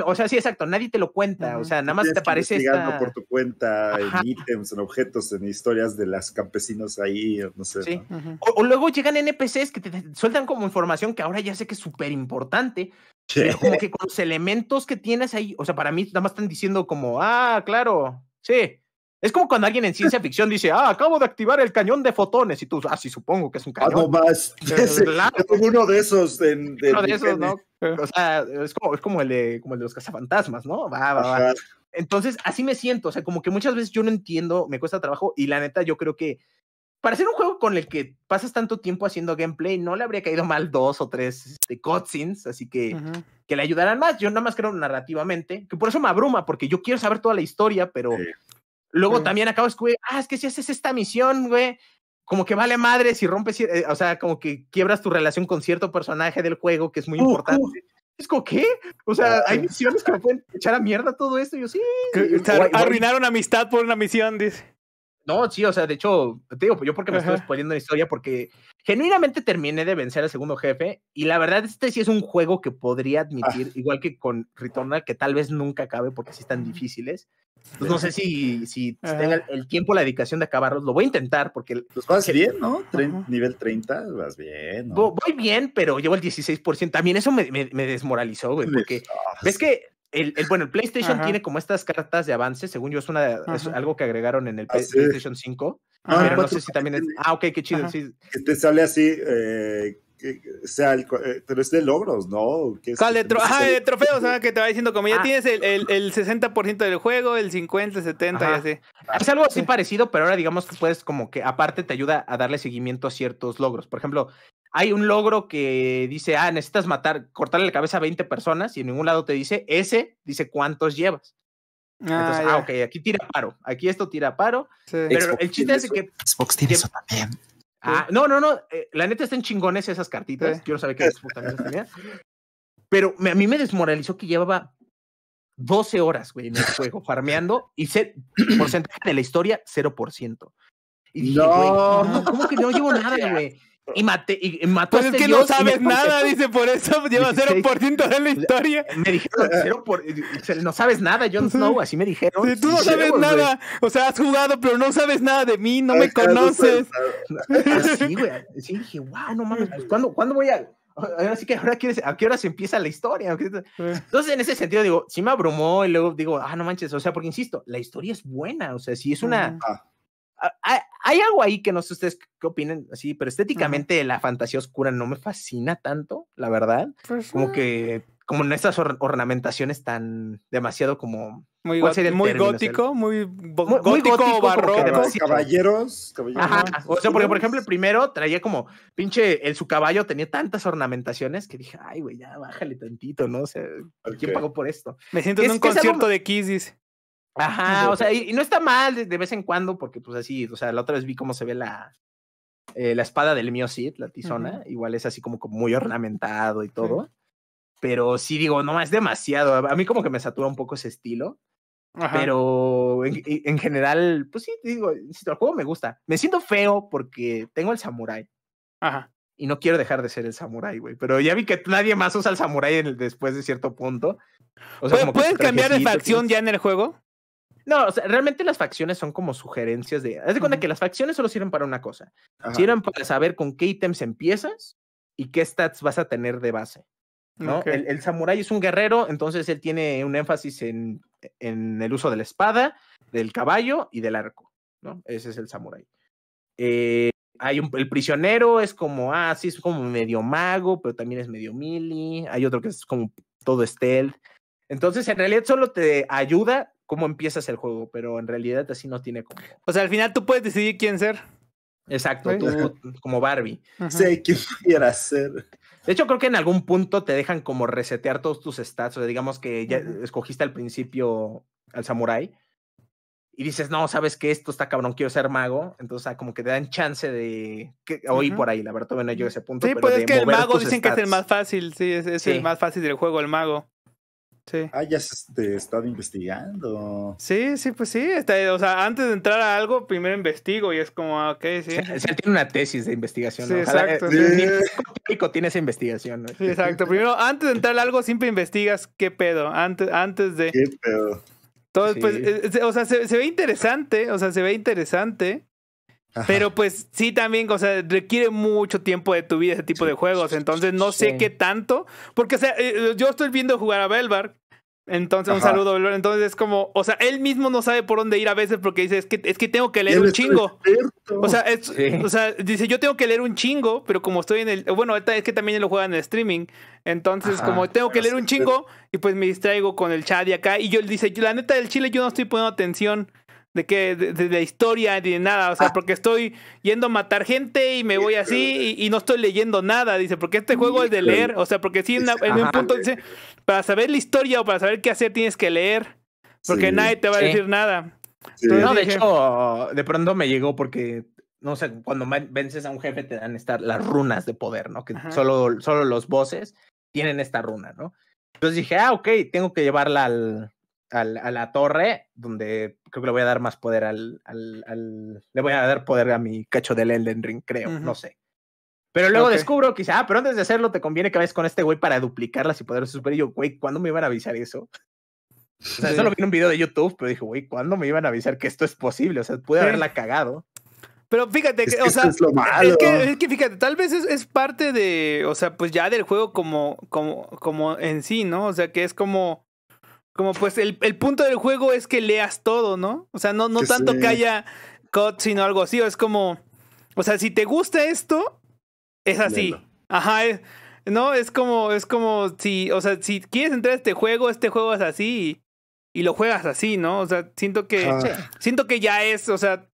o sea, sí, exacto, nadie te lo cuenta, o sea, nada más te aparece por tu cuenta en ítems, en objetos, en historias de las campesinos ahí, no sé. O, luego llegan NPCs que te, sueltan como información que ahora ya sé que es súper importante, como que con los elementos que tienes ahí, o sea, para mí nada más están diciendo como, ah, claro, sí, es como cuando alguien en ciencia ficción dice, ah, acabo de activar el cañón de fotones. Y tú, ah, sí, supongo que es un cañón. Ah, más. uno de esos. uno de esos, ¿no? O sea, es como, es como, el, de, los cazafantasmas, ¿no? Va, va, va. Entonces, así me siento. O sea, como que muchas veces yo no entiendo, me cuesta trabajo. Y la neta, yo creo que para hacer un juego con el que pasas tanto tiempo haciendo gameplay, no le habría caído mal dos o tres este, cutscenes, así que que le ayudarán más. Yo nada más creo narrativamente, que por eso me abruma, porque yo quiero saber toda la historia, pero Luego también también acabas, güey, ah, es que si haces esta misión, güey, como que vale madre si rompes, eh, o sea, como que quiebras tu relación con cierto personaje del juego que es muy importante. Es como, ¿qué? O sea, hay misiones que me pueden echar a mierda todo esto. yo, sí. arruinaron una amistad por una misión, dice. No, sí, o sea, de hecho, te digo, yo porque me estoy spoileando la historia, porque Genuinamente terminé de vencer al segundo jefe y la verdad este sí es un juego que podría admitir, ah. igual que con Returnal, que tal vez nunca acabe porque sí están difíciles. Pues no sé si, si tenga el tiempo, la dedicación de acabarlos. Lo voy a intentar porque... los pues vas bien, ¿no? nivel 30, vas bien. Voy bien, pero llevo el 16%. También eso me, me, desmoralizó, güey, porque... Ah, ¿Ves que el, bueno, el PlayStation tiene como estas cartas de avance, según yo, es, una, es algo que agregaron en el PlayStation 5. Ah, pero no pues, sé si también es. Ah, ok, qué chido. Que te sale así. Eh, sea, el, eh, pero es de logros, ¿no? es, ¿Cuál de, ah, trofeos? Ah, que te va diciendo, como ya ah. tienes el, el, 60% del juego, el 50, 70 y así. Es algo así parecido, pero ahora digamos que puedes como que aparte te ayuda a darle seguimiento a ciertos logros. Por ejemplo, hay un logro que dice, ah, necesitas matar, cortarle la cabeza a 20 personas y en ningún lado te dice, ese dice cuántos llevas. Entonces, ah, ah ok, aquí tira paro, aquí esto tira paro. Pero el chiste es que... Xbox tiene eso también. Ah, no, no, no, eh, la neta están chingones esas cartitas, yo no sabía que Xbox también Pero a mí me desmoralizó que llevaba 12 horas, güey, en el juego, farmeando y porcentaje de la historia, 0%. Y dije, no. güey, no, ¿cómo que no llevo nada, güey? Y, mate, y mató pues a es este que no sabes nada, dice, por eso lleva 0% de la historia. Eh, me dijeron, cero por, no sabes nada, yo Snow, así me dijeron. tú no sabes nada, o sea, has jugado, pero no sabes nada de mí, no me pues, conoces. Así, ah, güey, sí, dije, wow, no mames, pues, ¿cuándo, voy a...? Ahora sí que ahora quieres, a qué hora se empieza la historia. Entonces, en ese sentido, digo, sí me abrumó y luego digo, ah, no manches, o sea, porque insisto, la historia es buena, o sea, si es una, Ah, hay algo ahí que no sé ustedes qué opinen, así, pero estéticamente la fantasía oscura no me fascina tanto, la verdad. Pues como que, como en estas ornamentaciones tan demasiado como. Muy, gótico, muy, gótico, barroco. Caballeros, caballeros. O sea, porque por ejemplo, el primero traía como, pinche, en su caballo tenía tantas ornamentaciones que dije, ay, güey, ya bájale tantito, ¿no? O ¿quién pagó por esto? Me siento en un concierto de Kiss, Ajá, o sea, y, no está mal de, vez en cuando, porque pues así, o sea, la otra vez vi cómo se ve la, eh, la espada del Sith, la tizona, igual es así como, como, muy ornamentado y todo, pero sí digo, no, es demasiado, a mí como que me satura un poco ese estilo, Ajá. pero en, en, general, pues sí, digo, el juego me gusta, me siento feo porque tengo el samurai. Ajá. Y no quiero dejar de ser el samurai, güey. Pero ya vi que nadie más usa el samurai después de cierto punto. O sea, ¿pueden cambiar de facción ya en el juego? No, realmente las facciones son como sugerencias de. Haz de cuenta que las facciones solo sirven para una cosa. Sirven para saber con qué ítems empiezas y qué stats vas a tener de base. ¿no? El, samurai samurái es un guerrero, entonces él tiene un énfasis en, el uso de la espada, del caballo y del arco. ¿no? Ese es el samurái. Eh, hay un, el prisionero es como, ah, sí, es como medio mago, pero también es medio mili. Hay otro que es como todo stealth. Entonces, en realidad solo te ayuda cómo empiezas el juego, pero en realidad así no tiene como. O sea, al final tú puedes decidir quién ser. Exacto, tú como Barbie. Sé quién quieras ser. De hecho, creo que en algún punto te dejan como resetear todos tus stats. O sea, digamos que ya escogiste al principio al samurái y dices, no, sabes que esto está cabrón, quiero ser mago. Entonces, como que te dan chance de oír por ahí. La verdad, todavía no ese punto. Sí, pues es que el mago dicen que es el más fácil. Sí, es, el más fácil del juego, el mago. Ah, ya estado investigando. Sí, sí, pues sí. Este, o sea, antes de entrar a algo, primero investigo y es como, ah, ok, sí. O tiene una tesis de investigación. exacto. Eh, tiene esa investigación. exacto. primero, antes de entrar a algo, siempre investigas qué pedo. Antes, antes de. ¿Qué pedo? Entonces, pues, eh, eh, o sea, se, ve interesante. O sea, se ve interesante. Pero pues sí también, o sea, requiere mucho tiempo de tu vida ese tipo de juegos. Entonces no sé qué tanto. Porque, o sea, yo estoy viendo jugar a Belvar entonces, un saludo, Entonces es como, o sea, él mismo no sabe por dónde ir a veces porque dice, es que, es que tengo que leer un chingo. O sea, o sea, dice, yo tengo que leer un chingo, pero como estoy en el, bueno, es que también lo juegan en streaming. Entonces, como tengo que leer un chingo, y pues me distraigo con el chat y acá. Y yo él dice, la neta del chile, yo no estoy poniendo atención de que de, la historia ni de nada, o sea, ah. porque estoy yendo a matar gente y me voy así y, no estoy leyendo nada, dice, porque este juego es de leer, o sea, porque sí en, un punto dice, para saber la historia o para saber qué hacer tienes que leer, porque nadie te va a decir nada. no, de hecho, de pronto me llegó porque no sé, cuando vences a un jefe te dan las runas de poder, ¿no? Que solo, solo los bosses tienen esta runa, ¿no? Entonces dije, ah, ok, tengo que llevarla al, al, a la torre donde creo que le voy a dar más poder al, Le voy a dar poder a mi cacho del Elden Ring, creo, no sé. Pero luego descubro, quizá, ah, pero antes de hacerlo, te conviene que vayas con este güey para duplicarlas y poder superar. Y yo, güey, ¿cuándo me iban a avisar eso? O sea, eso lo vi en un video de YouTube, pero dije, güey, ¿cuándo me iban a avisar que esto es posible? O sea, pude haberla cagado. Pero fíjate, que, o sea, es, que, es, que, fíjate, tal vez es, es, parte de, o sea, pues ya del juego como, como, como en sí, ¿no? O sea, que es como, como pues el, el, punto del juego es que leas todo, ¿no? O sea, no, no tanto que haya cuts, sino algo así. O es como, o sea, si te gusta esto, es así. Ajá, no, es como, es como si, o sea, si quieres entrar a este juego, este juego es así y, lo juegas así, ¿no? O sea, siento que, siento que ya es, o sea,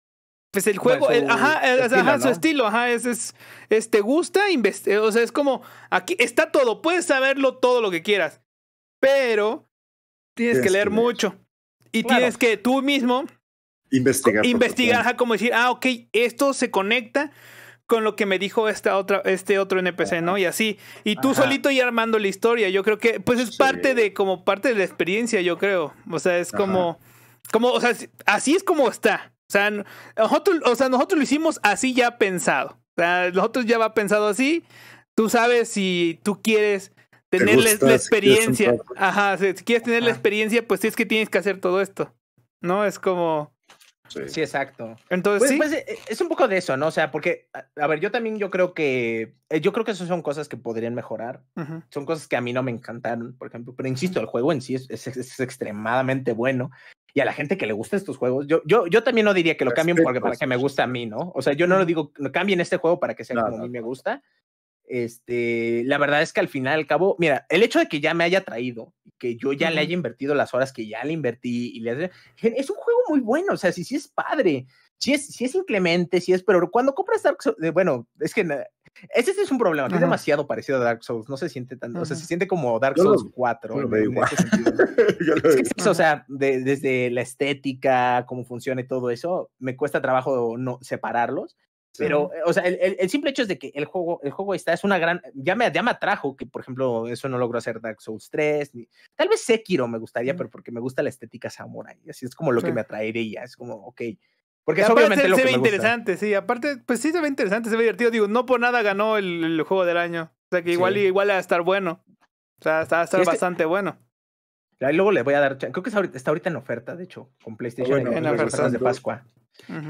pues el juego, ajá, ajá su estilo, ajá, es, es, es te gusta, o sea, es como, aquí está todo, puedes saberlo todo lo que quieras, pero Tienes, que leer mucho. Y tienes que tú mismo investigar. Investigar, como decir, ah, ok, esto se conecta con lo que me dijo esta otra, este otro NPC, ¿no? Y así. Y tú solito y armando la historia. Yo creo que, pues es parte de, como parte de la experiencia, yo creo. O sea, es como, como, o sea, así es como está. O sea, o sea, nosotros lo hicimos así ya pensado. O sea, nosotros ya va pensado así. Tú sabes si tú quieres tener la, experiencia. Si Ajá, si quieres tener la ah. experiencia, pues es que tienes que hacer todo esto. ¿No? Es como. Sí, exacto. Entonces, pues, pues, eh, es un poco de eso, ¿no? O sea, porque, a ver, yo también yo creo que. Eh, yo creo que esas son cosas que podrían mejorar. Son cosas que a mí no me encantaron, por ejemplo. Pero insisto, el juego en sí es, es, extremadamente bueno. Y a la gente que le gusta estos juegos, yo, yo, yo también no diría que lo cambien porque para que me gusta a mí, ¿no? O sea, yo no lo digo, cambien este juego para que sea como a mí me gusta, este, la verdad es que al final, al cabo, mira, el hecho de que ya me haya traído, que yo ya le haya invertido las horas que ya le invertí, y le, es un juego muy bueno, o sea, sí, sí es padre, si es, es inclemente, si es, pero cuando compras Dark Souls, eh, bueno, es que ese, es un problema, que es demasiado parecido a Dark Souls, no se siente tanto, o sea, se siente como Dark Souls 4. o sea, desde la estética, cómo funciona y todo eso, me cuesta trabajo no separarlos, pero, eh, o sea, el, simple hecho es de que el juego, el juego está, es una gran. Ya me, atrajo que, por ejemplo, eso no logró hacer Dark Souls 3. Ni, tal vez Sekiro me gustaría, pero porque me gusta la estética samurai. Así es como lo que me atraería. Es como, ok. Porque es obviamente se, lo se ve interesante, sí. Aparte, pues sí se ve interesante, se ve divertido. Digo, no por nada ganó el, juego del año. O sea que igual, sí. igual a estar bueno. O sea, está a estar bastante bueno y luego le voy a dar, creo que está ahorita, en oferta, de hecho, con PlayStation en, en pues, ofertas de Pascua.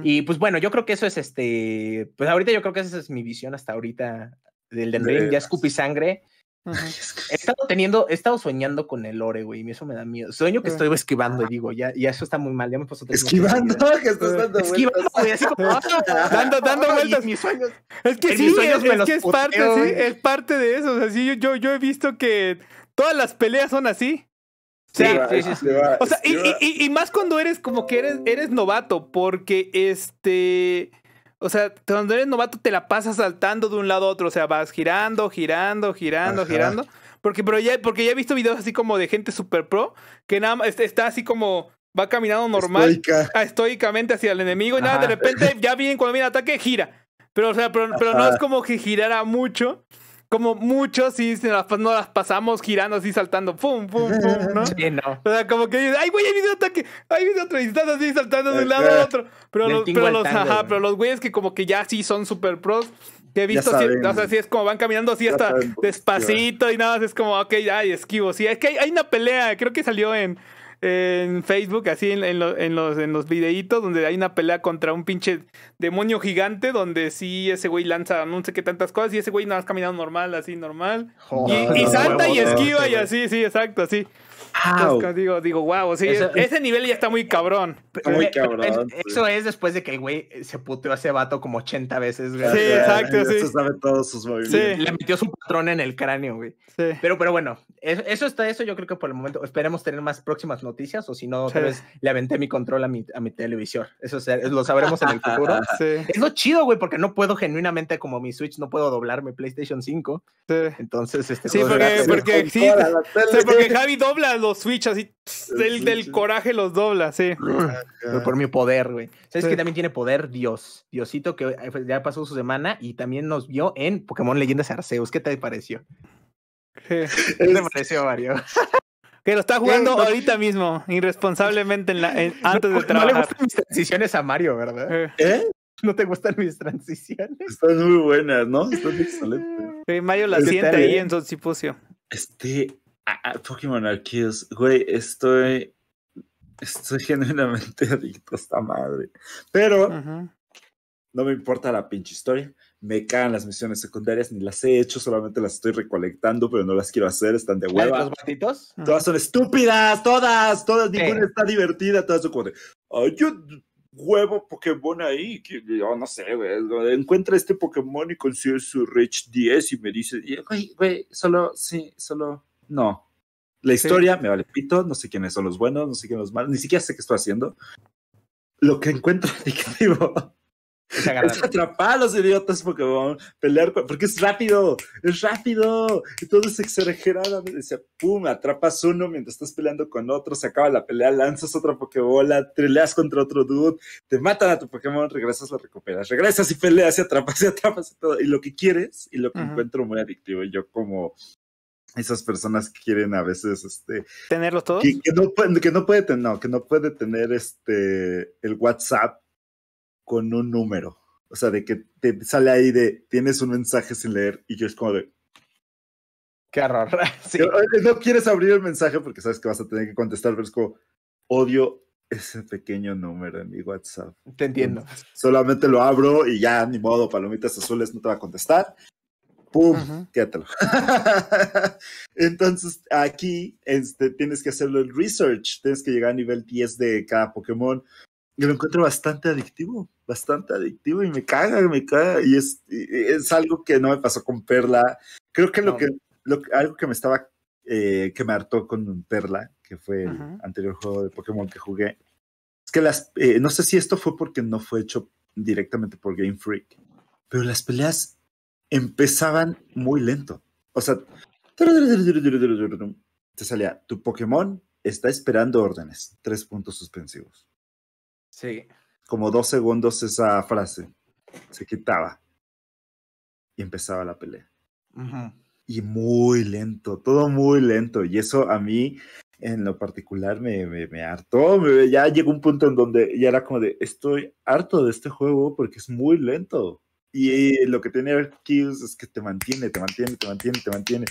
Y pues bueno, yo creo que eso es este, pues ahorita yo creo que esa es mi visión hasta ahorita del del ya escupí sangre. He estado teniendo, he estado soñando con el ore, güey, y eso me da miedo. Sueño que estoy esquivando y digo, ya, ya eso está muy mal, ya me pasó Esquivando, que estás dando Esquivando, güey, así como ah, dando, dando vueltas. Mis sueños, es que sí, es, es que parte, es parte de eso. O sea, sí, yo, yo he visto que todas las peleas son así. Sí, sí, sí, O sea, y, más cuando eres como que eres, eres novato, porque este. O sea, cuando eres novato te la pasas saltando de un lado a otro. O sea, vas girando, girando, girando, girando. Porque, pero ya, porque ya he visto videos así como de gente super pro que nada más este, está así como. Va caminando normal, ah, estoicamente hacia el enemigo y nada, de repente ya viene cuando viene ataque, gira. Pero, o sea, pero no es como que girara mucho como muchos sí no las pasamos girando así, saltando, pum, pum, pum, ¿no? Sí, no. O sea, como que dices, ay, güey, hay video ataque, hay video otro, y así saltando de un lado a otro. Pero los, pero los, ajá, pero los güeyes que como que ya sí son super pros, Que he visto, así, o sea, así es como van caminando así hasta despacito y nada más es como, ok, ay, esquivo. Sí, es que hay, una pelea, creo que salió en en Facebook, así en, en, en, los, en los videitos, donde hay una pelea contra un pinche demonio gigante, donde sí ese güey lanza no sé qué tantas cosas, y ese güey nada más caminando normal, así normal. y, y, salta y esquiva y así, sí, exacto, así digo, digo, wow, sí, ese nivel ya está muy cabrón. Muy eh, cabrón. Eso es después de que el güey eh, se puteó a ese vato como 80 veces, güey. Sí, exacto, sí. Se sabe todos sus movimientos. Sí. Le metió su patrón en el cráneo, güey. Sí. Pero, pero bueno, eso, está eso. Yo creo que por el momento esperemos tener más próximas noticias o si no, sabes le aventé mi control a mi, a televisor. Eso es lo sabremos en el futuro. sí. Es lo chido, güey, porque no puedo genuinamente como mi Switch, no puedo doblar mi PlayStation 5. Entonces, este... Sí, porque, sí, porque Javi dobla los Switch así, el del, coraje los dobla, sí. Por mi poder, güey. ¿Sabes que también tiene poder Dios? Diosito que eh, ya pasó su semana y también nos vio en Pokémon Leyendas Arceus. ¿Qué te pareció? ¿Qué te pareció, Mario? que lo está jugando ahorita mismo, irresponsablemente antes de trabajar. No le gustan mis transiciones a Mario, ¿verdad? Eh. ¿Eh? No te gustan mis transiciones. Están muy buenas, ¿no? Están excelentes. Mario la siente ahí en su Este, Pokémon Arceus, güey, estoy. Estoy genuinamente adicto a esta madre. Pero no me importa la pinche historia. Me cagan las misiones secundarias, ni las he hecho, solamente las estoy recolectando, pero no las quiero hacer, están de hueva. ¿Los Todas son estúpidas, todas, todas, ninguna está divertida, todas son como de. yo huevo Pokémon ahí, yo no sé, güey, encuentra este Pokémon y consigue su Rich 10 y me dice, güey, güey, solo, sí, solo no. La historia me vale pito, no sé quiénes son los buenos, no sé quiénes son los malos, ni siquiera sé qué estoy haciendo. Lo que encuentro adictivo es, atrapar a los idiotas Pokémon, pelear, porque es rápido, es rápido. Todo es exageradamente, decía, pum, atrapas uno mientras estás peleando con otro, se acaba la pelea, lanzas otra Pokébola, trileas contra otro dude, te matan a tu Pokémon, regresas, lo recuperas, regresas y peleas y atrapas y atrapas y todo. Y lo que quieres y lo que encuentro muy adictivo, y yo como esas personas que quieren a veces este tenerlos todos que, no puede tener que no puede tener este el WhatsApp con un número o sea de que te sale ahí de tienes un mensaje sin leer y yo es como de qué horror eh, eh, no quieres abrir el mensaje porque sabes que vas a tener que contestar pero es como odio ese pequeño número en mi WhatsApp te entiendo solamente lo abro y ya ni modo palomitas azules no te va a contestar ¡Pum! ¡Qué Quédatelo. Entonces, aquí este, tienes que hacerlo el research, tienes que llegar a nivel 10 de cada Pokémon. Y lo encuentro bastante adictivo, bastante adictivo y me caga, me caga. Y es, es algo que no me pasó con Perla. Creo que, lo que, algo que me estaba, eh, que me hartó con Perla, que fue el anterior juego de Pokémon que jugué, es que las, eh, no sé si esto fue porque no fue hecho directamente por Game Freak, pero las peleas empezaban muy lento. O sea, te salía, tu Pokémon está esperando órdenes, tres puntos suspensivos. Sí. Como dos segundos esa frase. Se quitaba. Y empezaba la pelea. Y muy lento, todo muy lento. Y eso a mí, en lo particular, me, hartó. ya llegó un punto en donde ya era como de, estoy harto de este juego porque es muy lento. Y lo que tiene ver Kills es que te mantiene, te mantiene, te mantiene, te mantiene.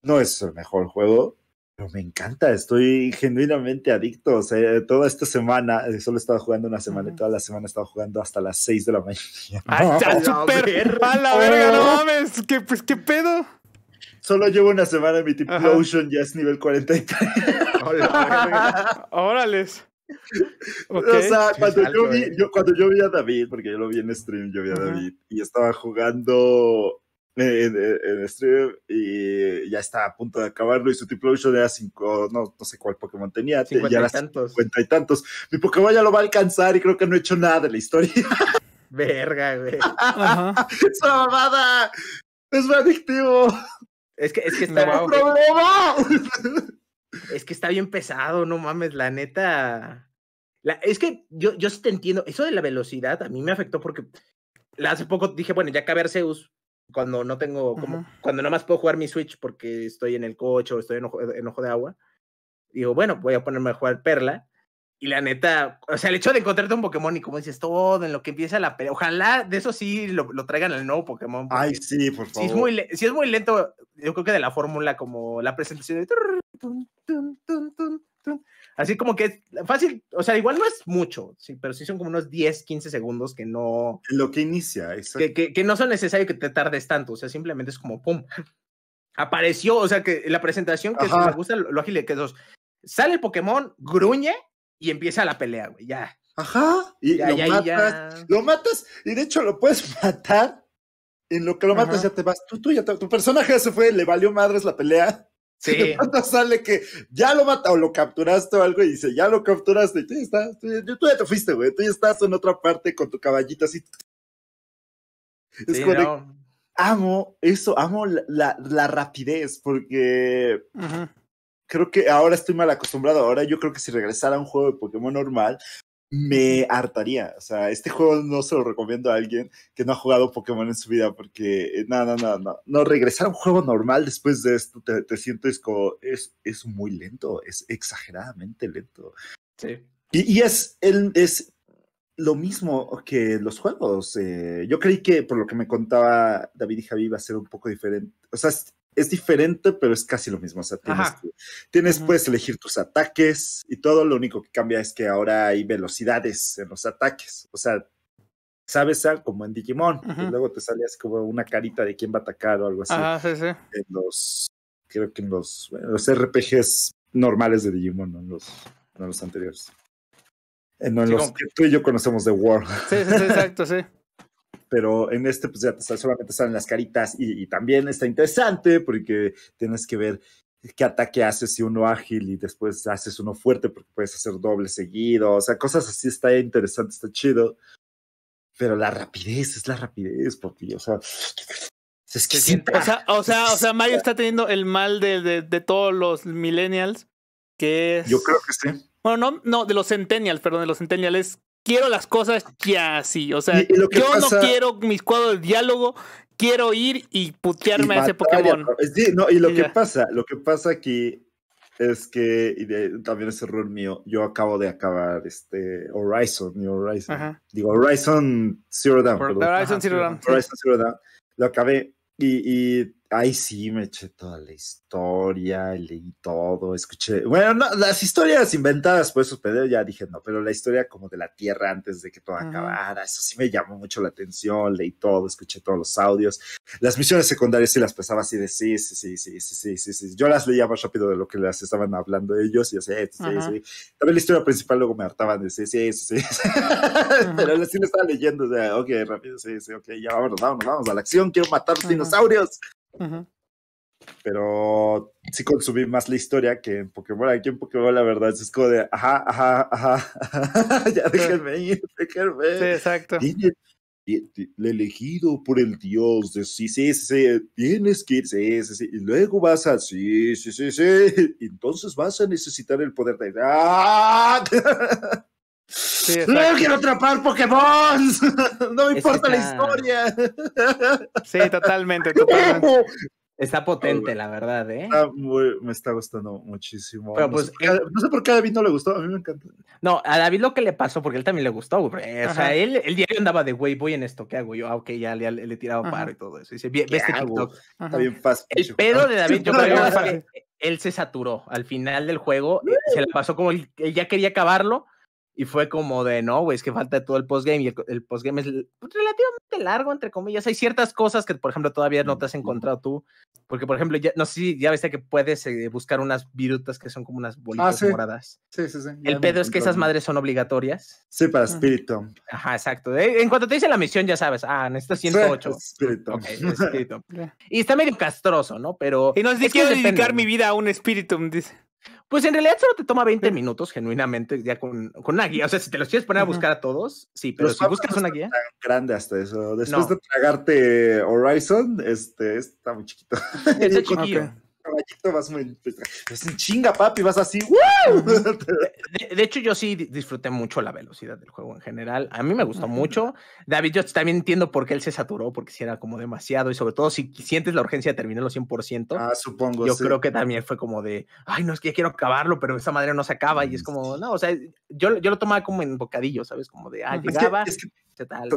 No es el mejor juego, pero me encanta, estoy genuinamente adicto. O sea, toda esta semana, eh, solo estaba jugando una semana y toda la semana estaba jugando hasta las 6 de la mañana. ¡Ay, ya, súper! ¡A la verga, no oh. mames! ¿Qué, pues, ¿qué pedo? Solo llevo una semana en mi Tiplotion ya es nivel 43. ¡Órales! O sea, cuando, yo vi, yo, cuando yo vi a David, porque yo lo vi en stream, yo vi a David y estaba jugando en, stream y ya estaba a punto de acabarlo y su de era 5, no, no sé cuál Pokémon tenía, y ya tantos. y tantos. Mi Pokémon ya lo va a alcanzar y creo que no he hecho nada de la historia. Verga, güey. una mamada! ¡Es adictivo! Es que, es que está... No, Es que está bien pesado, no mames, la neta. es que yo, yo sí te entiendo. Eso de la velocidad a mí me afectó porque hace poco dije, bueno, ya cabe Zeus cuando no tengo, como, cuando nada más puedo jugar mi Switch porque estoy en el coche o estoy eh, en ojo, de agua. Digo, bueno, voy a ponerme a jugar Perla. Y la neta, o sea, el hecho de encontrarte un Pokémon y como dices, todo en lo que empieza la pelea. Ojalá de eso sí lo, traigan al nuevo Pokémon. Ay, sí, por favor. Si es muy, si es muy lento, yo creo que de la fórmula como la presentación de Así como que es fácil, o sea, igual no es mucho, sí, pero sí son como unos 10, 15 segundos que no. Lo que inicia, que, que, no son necesarios que te tardes tanto, o sea, simplemente es como pum. Apareció, o sea, que la presentación que me gusta, lo, ágil que dos. Sale el Pokémon, gruñe y empieza la pelea, güey, ya. Ajá, y lo ya, matas, lo matas, y de hecho lo puedes matar en lo que lo matas ya te vas. Tú, tú, ya tu personaje se fue, le valió madres la pelea. Sí. De pronto sale que ya lo mata o lo capturaste o algo y dice, ya lo capturaste, tú ya estás, tú ya, te fuiste, güey, tú ya estás en otra parte con tu caballito así. Es sí, Amo eso, amo la, rapidez porque creo que ahora estoy mal acostumbrado. Ahora yo creo que si regresara a un juego de Pokémon normal, me hartaría. O sea, este juego no se lo recomiendo a alguien que no ha jugado Pokémon en su vida, porque eh, no, no, no, no. regresar a un juego normal después de esto te, sientes como. Es, es muy lento, es exageradamente lento. Sí. Y, es, el, es lo mismo que los juegos. Eh, yo creí que por lo que me contaba David y Javi iba a ser un poco diferente. O sea, es diferente, pero es casi lo mismo. O sea, tienes, puedes elegir tus ataques y todo. Lo único que cambia es que ahora hay velocidades en los ataques. O sea, sabes, como en Digimon, y luego te salías como una carita de quién va a atacar o algo así. Ah, sí, sí. En los, creo que en los, los RPGs normales de Digimon, no en los, los anteriores. Eh, en los que tú y yo conocemos de War. Sí, sí, sí exacto, sí pero en este pues ya te solamente salen las caritas y, también está interesante porque tienes que ver qué ataque haces si uno ágil y después haces uno fuerte porque puedes hacer doble seguido, o sea, cosas así está interesante, está chido, pero la rapidez es la rapidez, papi, o sea... Es que o, sea, o, sea, Mario está teniendo el mal de, de, todos los millennials, que es... Yo creo que sí. Bueno, no, no, de los centennials, perdón, de los centennials quiero las cosas ya así. O sea, yo no quiero mis cuadros de diálogo, quiero ir y putearme a ese Pokémon. y lo que pasa, lo que pasa aquí es que también es error mío. Yo acabo de acabar este Horizon, New Horizon. Digo Horizon Zero Dawn. Horizon, Zero Dawn. Horizon Zero Dawn. Lo acabé y Ay, sí, me eché toda la historia, leí todo, escuché. Bueno, las historias inventadas por esos pedos ya dije no, pero la historia como de la Tierra antes de que todo acabara, eso sí me llamó mucho la atención, leí todo, escuché todos los audios. Las misiones secundarias sí las pasaba así de sí, sí, sí, sí, sí, sí, sí. Yo las leía más rápido de lo que las estaban hablando ellos y así, sí, sí. También la historia principal luego me hartaban de sí, sí, sí, sí. pero sí lo estaba leyendo, o sea, ok, rápido, sí, sí, ok, ya vámonos, vámonos, vamos a la acción, quiero matar los dinosaurios. Pero sí consumí más la historia que en Pokémon. Aquí en Pokémon, la verdad, es como de ajá, ajá, ajá, ya déjenme ir, déjenme ir. Sí, exacto. el elegido por el dios de sí, sí, sí, tienes que ir, sí, sí, sí, y luego vas a, sí, sí, sí, sí, entonces vas a necesitar el poder de... ¡Ah! no quiero atrapar Pokémon. No me importa la historia. Sí, totalmente, Está potente, la verdad, ¿eh? me está gustando muchísimo. Pues no, sé por qué a David no le gustó, a mí me encanta. No, a David lo que le pasó, porque él también le gustó, O sea, él el diario andaba de, güey, voy en esto, ¿qué hago? Yo, ah, ok, ya, le, he tirado paro y todo eso. dice, ve este TikTok. Está bien fácil. El pedo de David, yo creo que él se saturó. Al final del juego, eh, se la pasó como él ya quería acabarlo, y fue como de, no, güey, es que falta todo el postgame. Y el, postgame es pues, relativamente largo, entre comillas. Hay ciertas cosas que, por ejemplo, todavía no te has encontrado tú. Porque, por ejemplo, ya, no sé ya viste que puedes eh, buscar unas virutas que son como unas ah, bolitas moradas. Sí, sí, sí. el Pedro es que esas madres son obligatorias. Sí, para espíritu. Ajá, exacto. Eh, en cuanto te dice la misión, ya sabes, ah, necesitas 108. Sí, espíritu. y está medio castroso, ¿no? Pero. Y no sé que quiero dedicar mi vida a un espíritu, dice. Pues en realidad solo te toma 20 minutos, genuinamente, ya con, con, una guía. O sea, si te los quieres poner a buscar a todos, sí, pero si buscas una guía. Tan grande hasta eso. Después de tragarte Horizon, este está muy chiquito. Está chiquillo caballito, vas muy. Pues, chinga, papi, vas así. De, hecho, yo sí disfruté mucho la velocidad del juego en general. A mí me gustó mucho. David, yo también entiendo por qué él se saturó, porque si era como demasiado y sobre todo si sientes la urgencia de terminarlo 100%. Ah, supongo. Yo creo que también fue como de, ay, no, es que quiero acabarlo, pero esa madre no se acaba. Y es mm, como, no, o sea, yo, yo lo tomaba como en bocadillo, ¿sabes? Como de, ah, llegaba, es tal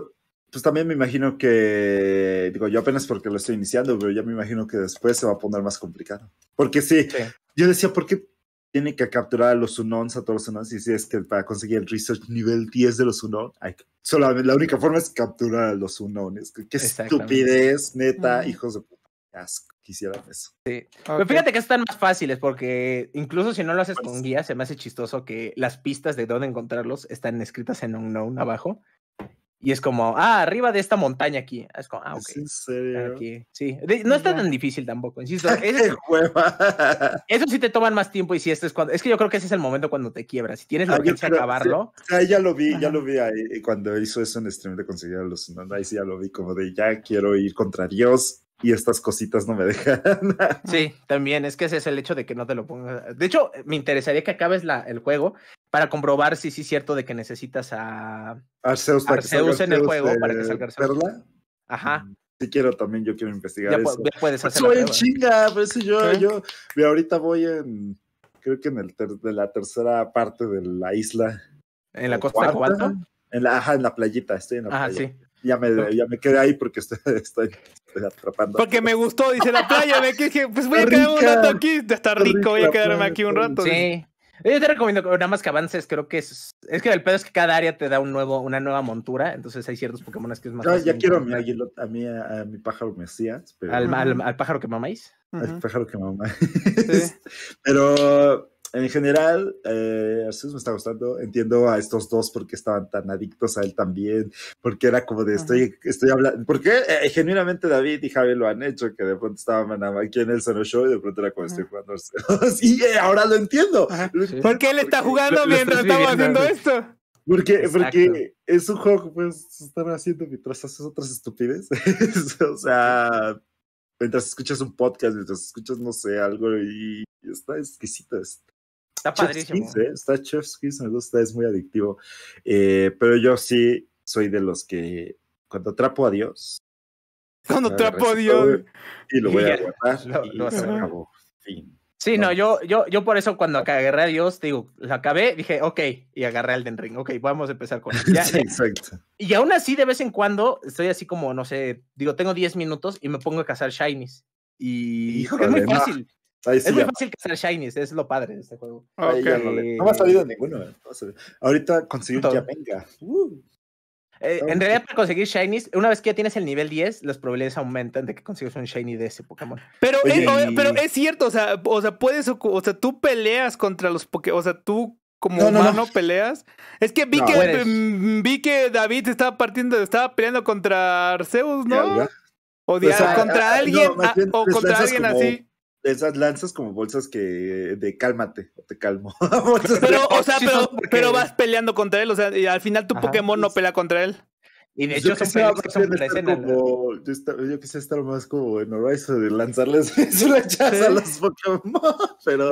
pues también me imagino que, digo, yo apenas porque lo estoy iniciando, pero ya me imagino que después se va a poner más complicado. Porque sí, yo decía, ¿por qué tiene que capturar a los Unons, a todos los Unons? Y si es que para conseguir el research nivel 10 de los Unons, solamente la única forma es capturar a los Unones. Qué estupidez, neta, hijos de puta, asco, quisieran eso. Sí, pero fíjate que están más fáciles porque incluso si no lo haces pues con guía, se me hace chistoso que las pistas de dónde encontrarlos están escritas en Unknown abajo y es como, ah, arriba de esta montaña aquí. Es como, ah, ok. serio? Sí. no está tan difícil tampoco, insisto. Eso, eso sí te toman más tiempo y si esto es cuando. Es que yo creo que ese es el momento cuando te quiebras. Si tienes ah, la urgencia ah, de acabarlo. ya lo vi, ya lo vi ahí cuando hizo eso en stream de conseguir a los sí ya lo vi como de ya quiero ir contra Dios. Y estas cositas no me dejan. sí, también es que ese es el hecho de que no te lo pongas. De hecho, me interesaría que acabes la, el juego para comprobar si sí es cierto de que necesitas a Arceus, Arceus en el juego para que salga Arceus. ¿Perla? Ajá. Si mm, sí quiero también, yo quiero investigar ya eso. Ya puedes ah, hacer Soy chinga, pero eso yo, ¿Eh? yo, mira, ahorita voy en, creo que en el de la tercera parte de la isla. ¿En la costa de Cobalto? En la, ajá, en la playita, estoy en la ajá, playa. sí. Ya me, ya me quedé ahí porque estoy, estoy, atrapando. Porque me gustó, dice la playa. Me dije, pues voy a quedarme un rato aquí. estar rico, voy a quedarme aquí un rato. Sí. Yo te recomiendo nada más que avances, creo que es. Es que el pedo es que cada área te da un nuevo, una nueva montura, entonces hay ciertos Pokémon que es más. No, ya quiero a mi a mí, a, mi pájaro Mesías. Pero... ¿Al, pájaro que mamáis. Al pájaro que mamáis. pero en general, eh, Arceus me está gustando. Entiendo a estos dos porque estaban tan adictos a él también, porque era como de estoy, estoy hablando, porque eh, genuinamente David y Javier lo han hecho, que de pronto estaban aquí en el Sano Show y de pronto era como estoy jugando este Arceus. y eh, ahora lo entiendo. ¿Por qué él está jugando mientras estamos haciendo esto. Porque, porque es un juego que puedes estar haciendo mientras haces otras estupideces. o sea, mientras escuchas un podcast, mientras escuchas, no sé, algo y está exquisito. esto. Está padrísimo. ¿eh? Está Chef's Kiss, me gusta, es muy adictivo. Eh, pero yo sí soy de los que cuando atrapo a Dios. Cuando atrapo a Dios. Y lo voy a se Sí, no, yo, yo, yo por eso cuando agarré a Dios, digo, lo acabé, dije, ok, y agarré al Den Ring, ok, vamos a empezar con eso. Y aún así, de vez en cuando, estoy así como, no sé, digo, tengo 10 minutos y me pongo a cazar Shinies. Y es muy fácil es muy fácil cazar shinies, es lo padre de este juego. Ah, eh, no, me ha salido ninguno. Eh, Ahorita conseguí un venga uh. eh, en realidad, para conseguir shinies, una vez que ya tienes el nivel 10, las probabilidades aumentan de que consigas un shiny de ese Pokémon. Pero, es, pero es cierto, o sea, o sea, puedes, o sea, tú peleas contra los Pokémon, o sea, tú como mano humano peleas. Es que vi que mm, vi que David estaba partiendo, estaba peleando contra Arceus, ¿no? O pues, ah, contra ah, alguien, o contra alguien así esas lanzas como bolsas que de cálmate o te calmo. pero, o sea, pero, vas peleando contra él, o sea, y al final tu Pokémon no pelea contra él. Y de pues hecho son peleas que son la escena. yo, quise estar más como en Horizon de lanzarles una chaza a los Pokémon,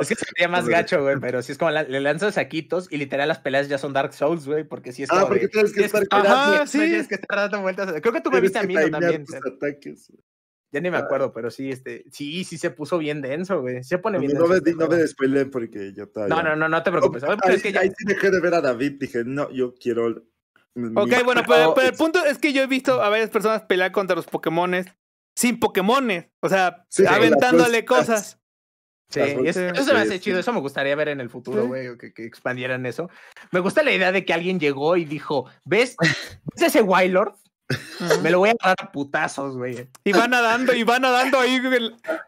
Es que sería más gacho, güey, pero si es como le lanzas saquitos y literal las peleas ya son Dark Souls, güey, porque si es ah, como... Ah, porque tienes que estar... Ajá, Tienes que estar dando vueltas. Creo que tú me viste a mí también. Tus ataques, ya ni me ah. acuerdo, pero sí, este, sí, sí se puso bien denso, güey. Se pone bien no denso. Me, este no me despele, porque yo No, no, no, no te preocupes. Pues, ahí, sí dejé de ver a David, dije, no, yo quiero. Ok, bueno, pero, el punto es que yo he visto a varias personas pelear contra los Pokémones sin Pokémones, o sea, aventándole cosas. Sí, eso, me hace chido, eso me gustaría ver en el futuro, güey, que, expandieran eso. Me gusta la idea de que alguien llegó y dijo, ¿ves, ¿ves ese Wylord? Me lo voy a dar a putazos, güey. Y van nadando, y van nadando ahí,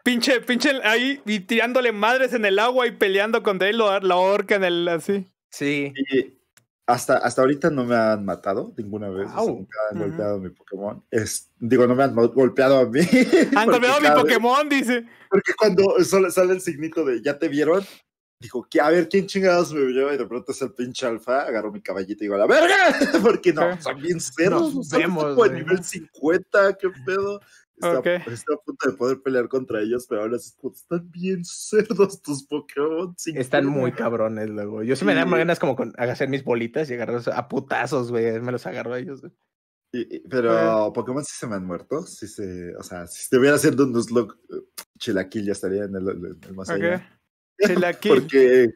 pinche, pinche, ahí, y tirándole madres en el agua y peleando contra él, la orca en el, así. Sí. hasta, hasta ahorita no me han matado ninguna vez. nunca han golpeado mi Pokémon. digo, no me han golpeado a mí. Han golpeado a mi Pokémon, dice. Porque cuando sale el signito de ya te vieron, dijo, que a ver, ¿quién chingados me vio? Y de pronto es el pinche alfa, agarró mi caballito y digo, ¡la verga! Porque no, Están bien ceros, vemos, a nivel 50, qué pedo. Está, a punto de poder pelear contra ellos, pero ahora sí, están bien cerdos tus Pokémon. Están muy cabrones luego. Yo sí me dan ganas como con hacer mis bolitas y agarrarlos a putazos, güey. Me los agarro a ellos, pero eh. Pokémon sí se me han muerto. Sí se, o sea, si estuviera haciendo un Nuzlocke, eh, Chilaquil ya estaría en el, más allá. Porque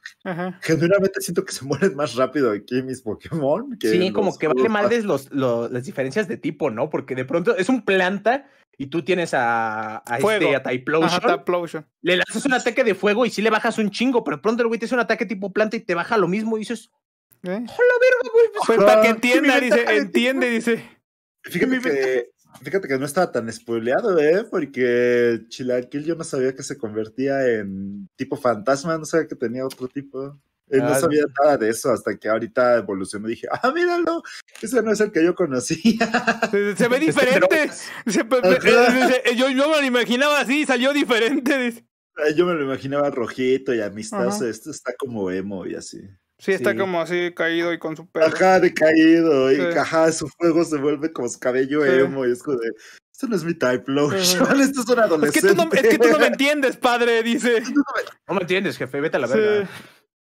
generalmente siento que se mueren más rápido aquí mis Pokémon. sí, como que vale mal los, los, las diferencias de tipo, ¿no? Porque de pronto es un planta y tú tienes a, este a Typlosion. Le lanzas un ataque de fuego y sí le bajas un chingo, pero de pronto el güey te hace un ataque tipo planta y te baja lo mismo y dices, ¡Hola, ¿Eh? verga, güey! Pues para que ah, entienda, dice, entiende, dice. Fíjate Fíjate que no estaba tan spoileado, ¿eh? Porque Chilaquil yo no sabía que se convertía en tipo fantasma, no sabía que tenía otro tipo. Él eh, no ah, sabía nada de eso hasta que ahorita evolucionó. y Dije, ah, míralo, ese no es el que yo conocía. Se, ve diferente. yo, me lo imaginaba así, salió diferente. Eh, yo me lo imaginaba rojito y amistoso. Esto está como emo y así. Sí, está como así caído y con su pelo. Ajá, decaído. Y ajá, su fuego se vuelve como su cabello emo. Y es como Esto no es mi type, Flow. Chaval, esto es un adolescente. Es que, tú no, es que, tú no, me entiendes, padre, dice. no me entiendes, jefe. Vete a la verga.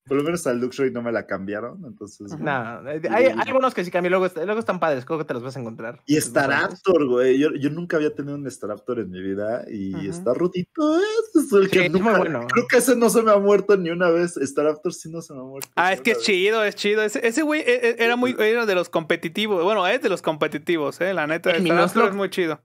Por lo menos al Luxury no me la cambiaron, entonces. No, hay, hay, algunos que sí cambian, luego, luego, están padres, creo que te los vas a encontrar. Y Staraptor, güey. Yo, yo, nunca había tenido un Staraptor en mi vida y está rutito. ¿eh? Es el que nunca, bueno. Creo que ese no se me ha muerto ni una vez. Staraptor sí no se me ha muerto. Ah, es que es chido, es chido. Ese, ese, güey e, e, era muy era de los competitivos. Bueno, es de los competitivos, eh. La neta, el Staraptor es muy chido.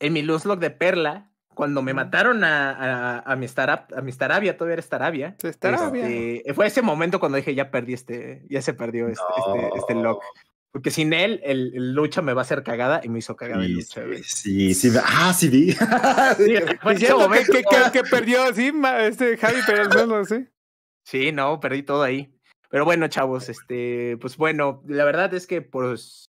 En mi Luzlock de Perla, cuando me mataron a, a, mi, startup, a mi Starabia, todavía era Starabia. Starabia. Este, fue ese momento cuando dije, ya perdí este, ya se perdió este, este, este lock. Porque sin él, el, lucha me va a hacer cagada y me hizo cagada sí, lucha. Sí, sí, ah, sí vi. sí, que, que, que, perdió, sí, este Javi, pero solo, sí. Sí, no, perdí todo ahí. Pero bueno, chavos, este, pues bueno, la verdad es que pues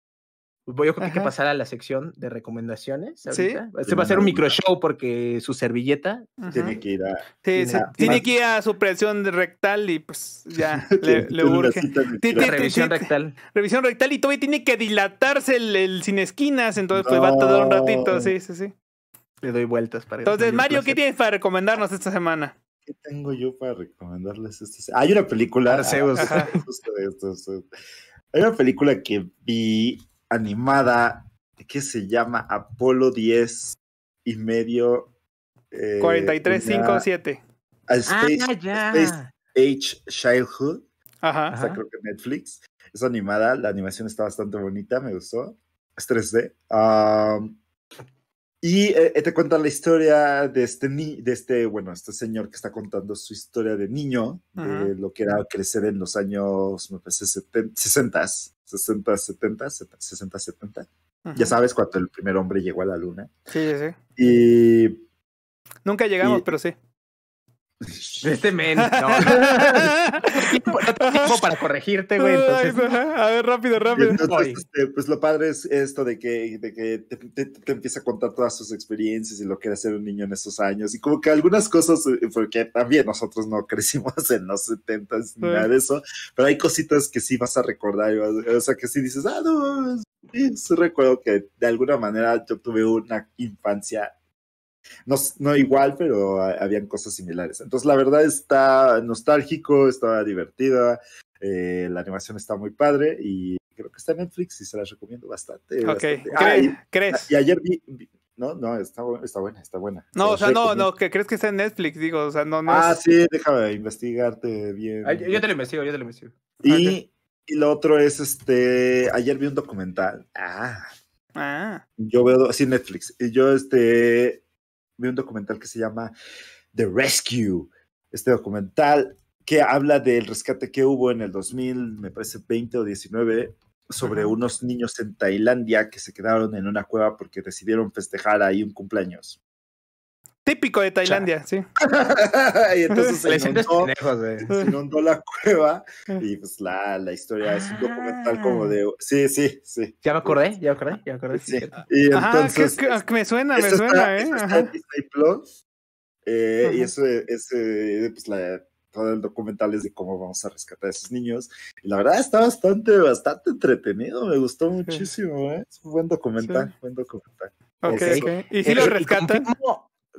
Voy a creo que pasar a la sección de recomendaciones. Este va a hacer un micro show porque su servilleta tiene que ir a. Sí, tiene que ir a su presión rectal y pues ya le, urge. Revisión rectal. Revisión rectal y todavía tiene que dilatarse el, sin esquinas, entonces pues va a un ratito. Sí, sí, sí. Le doy vueltas para Entonces, Mario, ¿qué tienes para recomendarnos esta semana? ¿Qué tengo yo para recomendarles esta Hay una película. Hay una película que vi animada que se llama Apolo 10 y medio. Eh, 4357. Ah, Age Childhood. Ajá, creo que Netflix. Es animada, la animación está bastante bonita, me gustó. Es 3D. Um, ah, y eh, eh, te cuenta la historia de este, ni de este, bueno, este señor que está contando su historia de niño, de lo que era crecer en los años, me parece, 60, 70, 60, 70. Ya sabes, cuando el primer hombre llegó a la luna. Sí, sí. Y... Nunca llegamos, pero sí. Este men, no. no, tengo tiempo para corregirte, güey. A ver, rápido, rápido. Este, pues lo padre es esto de que, te, empieza a contar todas sus experiencias y lo que era ser un niño en esos años. Y como que algunas cosas, eh, porque también nosotros no crecimos en los 70 ni nada de eso, pero hay cositas que sí vas a recordar. o sea, que sí dices, ah, no, sí recuerdo que de alguna manera yo tuve una infancia no, igual, pero habían cosas similares. Entonces, la verdad está nostálgico, está divertida, eh, la animación está muy padre y creo que está en Netflix y se la recomiendo bastante. Ok, ah, ¿crees? Y ayer vi, no, no, está, buena, está buena. No, o sea, no, no, que crees que está en Netflix, digo, o sea, no, no. Ah, sí, déjame investigarte bien. yo te lo investigo, yo te lo investigo. Y, ah, y, lo otro es, este, ayer vi un documental. Ah. Ah. Yo veo, así Netflix. Y yo, este, vi un documental que se llama The Rescue. Este documental que habla del rescate que hubo en el 2000, me parece 20 o 19, sobre unos niños en Tailandia que se quedaron en una cueva porque decidieron festejar ahí un cumpleaños. Típico de Tailandia, sí. y entonces se inundó, se la cueva y pues la, la historia es un documental ah. como de... Sí, sí, sí. Ya me acordé, ya me acordé, ya me acordé. Sí. Y Ajá, ah, entonces... Ah, que, me suena, me suena, ¿eh? ¿eh? y eso es, pues la, todo el documental es de cómo vamos a rescatar a esos niños. Y la verdad está bastante, bastante entretenido, me gustó muchísimo, ¿eh? Es un buen documental, buen documental. Ok, okay. ¿Y si lo eh, rescatan?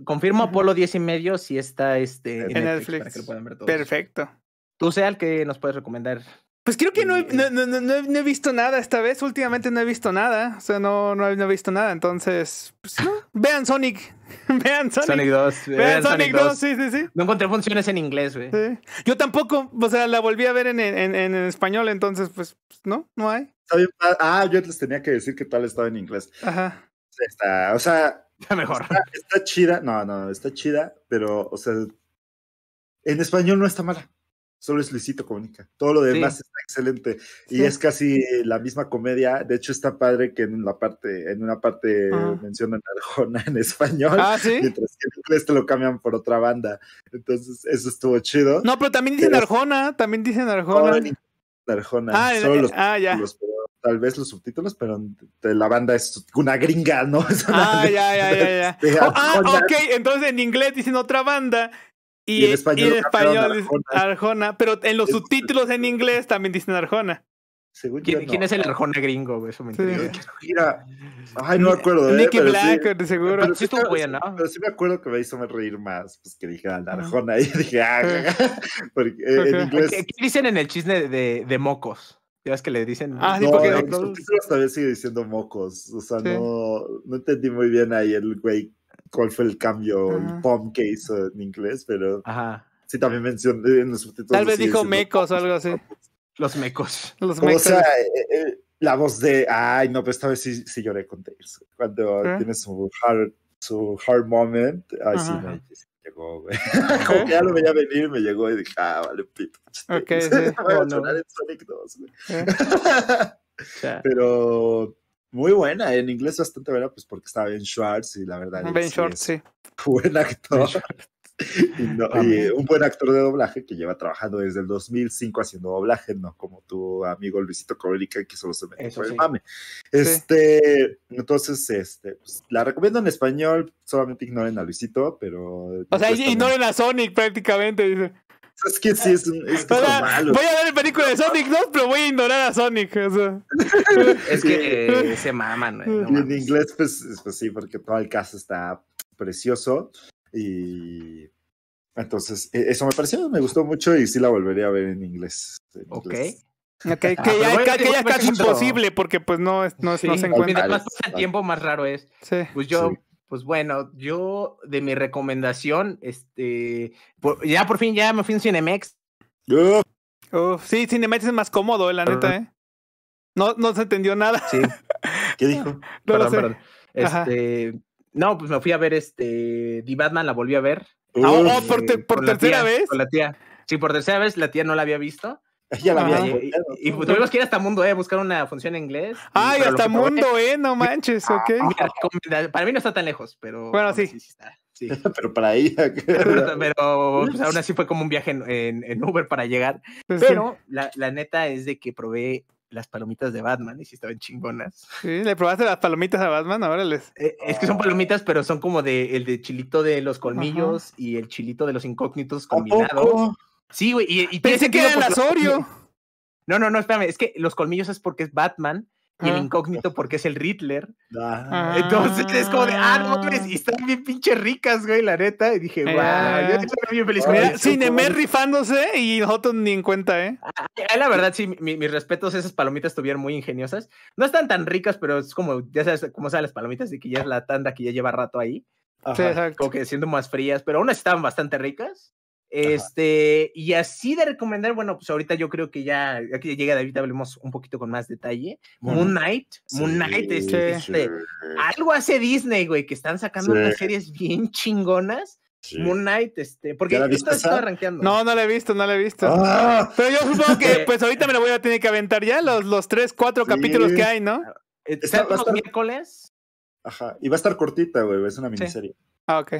confirmo Apolo 10 y medio si está este, en, Netflix, Perfecto. Tú sea el que nos puedes recomendar. Pues creo que eh, no he, visto nada esta vez. Últimamente no he visto nada. O sea, no, he visto nada. Entonces, pues, ah. vean Sonic. vean Sonic. Sonic 2. Eh, vean, Sonic, 2. sí, sí, sí. No encontré funciones en inglés, güey. Yo tampoco. O sea, la volví a ver en, español. Entonces, pues, pues, no, no hay. Ah, yo les tenía que decir que tal estaba en inglés. Ajá. o sea, Está mejor. Está, chida, no, no, está chida, pero, o sea, en español no está mala. Solo es Luisito Comunica. Todo lo demás está excelente. Y es casi la misma comedia. De hecho, está padre que en la parte, en una parte ah. mencionan Arjona en español. Ah, mientras que en inglés te lo cambian por otra banda. Entonces, eso estuvo chido. No, pero también dicen Arjona, también dicen Arjona. Arjona. Ah, solo ah, ya tal vez los subtítulos, pero la banda es una gringa, ¿no? ah, ya, ya, ya, oh, ah, ok, entonces en inglés dicen otra banda. Y, en español, Arjona. Pero en los subtítulos en inglés también dicen Arjona. ¿Quién, ¿Quién, es el Arjona gringo? Eso me sí. Mira, ay, no me acuerdo. Nicky Black, seguro. Pero sí, me acuerdo que me hizo reír más, pues que dije Arjona. Y dije, ah, porque, eh, en inglés. ¿Qué, dicen en el chisme de mocos? que le dicen. Ah, no, porque en los todavía sigue diciendo mocos. O sea, no, no entendí muy bien ahí el güey cuál fue el cambio, el ah. pom que hizo en inglés, pero. Ajá. Sí, también mencionó eh, en los subtítulos. Tal vez dijo mecos o algo así. Los mecos. Los mecos. O sea, eh, eh, la voz de. Ay, no, pero esta vez sí, lloré con Tails. Cuando ah. tiene su hard, su hard moment. Ay, sí, no, llegó, güey. Como que ya lo veía venir, me llegó y dije, ah, vale, pito. Ok, sí. Voy a en Sonic eh. Pero muy buena, en inglés bastante buena, pues porque estaba Ben Schwartz y la verdad. Ben Schwartz, sí. Buen actor. y un buen actor de doblaje que lleva trabajando desde el 2005 haciendo doblaje, no como tu amigo Luisito Comunica que solo se me el mame. Este, entonces, este, pues, la recomiendo en español, solamente ignoren a Luisito, pero. O sea, ignoren a Sonic prácticamente, Es que sí, es, malo. Voy a ver el película de Sonic 2, pero voy a ignorar a Sonic. es que eh, se maman. Eh, no y en inglés, pues, pues sí, porque todo el caso está precioso. Y entonces, e, eso me pareció, me gustó mucho y sí la volvería a ver en inglés. ok. Okay, ah, que, ya, es casi imposible porque pues no, no se encuentra. el tiempo, más raro es. Pues yo, pues bueno, yo de mi recomendación, este, ya por fin ya me fui en Cinemex. sí, Cinemex es más cómodo, la neta, ¿eh? No, no se entendió nada. Sí. ¿Qué dijo? Este, no, pues me fui a ver este. The Batman, la volví a ver. Oh, oh, por, tercera vez. Sí, por tercera vez la tía no la había visto. Ella la había y, y, tuvimos que ir hasta Mundo ¿eh? buscar una función en inglés. Ay, hasta Mundo ¿eh? no manches, ok. para mí no está tan lejos, pero. Bueno, sí. sí, sí está. pero para ella. Pero, pues, aún así fue como un viaje en, Uber para llegar. Pues pero la, neta es de que probé las palomitas de Batman y si estaban chingonas. Sí, le probaste las palomitas a Batman, ahora les. Eh, es que son palomitas, pero son como de el de chilito de los colmillos y el chilito de los incógnitos combinados. Sí, güey, y, y pensé que era las No, no, no, espérame, es que los colmillos es porque es Batman y el ah, incógnito porque es el Riddler. Ah. Entonces es como de, ah, no ah. y están bien pinche ricas, güey, la neta. Y dije, wow, yo estoy bien feliz con eso. rifándose y nosotros ni en cuenta, ¿eh? la verdad, sí, mis respetos, esas palomitas estuvieron muy ingeniosas. No están tan ricas, pero es como, ya sabes, como saben las palomitas, de que ya es la tanda que ya lleva rato ahí. Como que siendo más frías, pero aún estaban bastante ricas. Este, y así de recomendar, bueno, pues ahorita yo creo que ya, aquí llega David, hablemos un poquito con más detalle. Moon Knight, Moon Knight, este, este, algo hace Disney, güey, que están sacando unas series bien chingonas. Moon Knight, este, porque esto está estaba arranqueando. No, no la he visto, no la he visto. Ah. Pero yo supongo que pues ahorita me lo voy a tener que aventar ya los, los tres, cuatro capítulos que hay, ¿no? Eh, está, los miércoles. Ajá, y va a estar cortita, güey, es una miniserie. Ah, ok.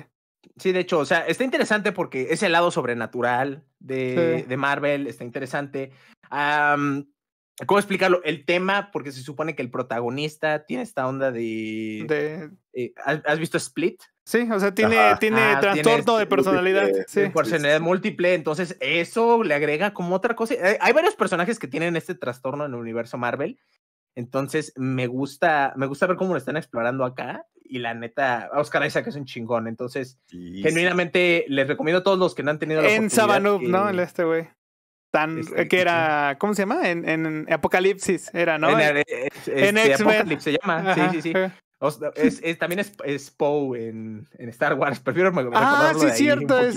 Sí, de hecho, o sea, está interesante porque ese lado sobrenatural de, Marvel, está interesante. ¿Cómo explicarlo? El tema, porque se supone que el protagonista tiene esta onda de... Eh, ¿Has visto Split? Sí, o sea, tiene, ah, tiene trastorno de personalidad. Eh, sí. múltiple, entonces eso le agrega como otra cosa. Hay varios personajes que tienen este trastorno en el universo Marvel, entonces me gusta, me gusta ver cómo lo están explorando acá y la neta, Oscar Isaac es un chingón. Entonces, genuinamente les recomiendo a todos los que no han tenido la en oportunidad. Sabanub, ¿no? El este güey. Tan, este, que era, ¿cómo se llama? En, en Apocalipsis era, ¿no? En, este, x se llama, sí, sí, sí. es, también es, Poe en, en, Star Wars. Prefiero me, Ah, sí, cierto, es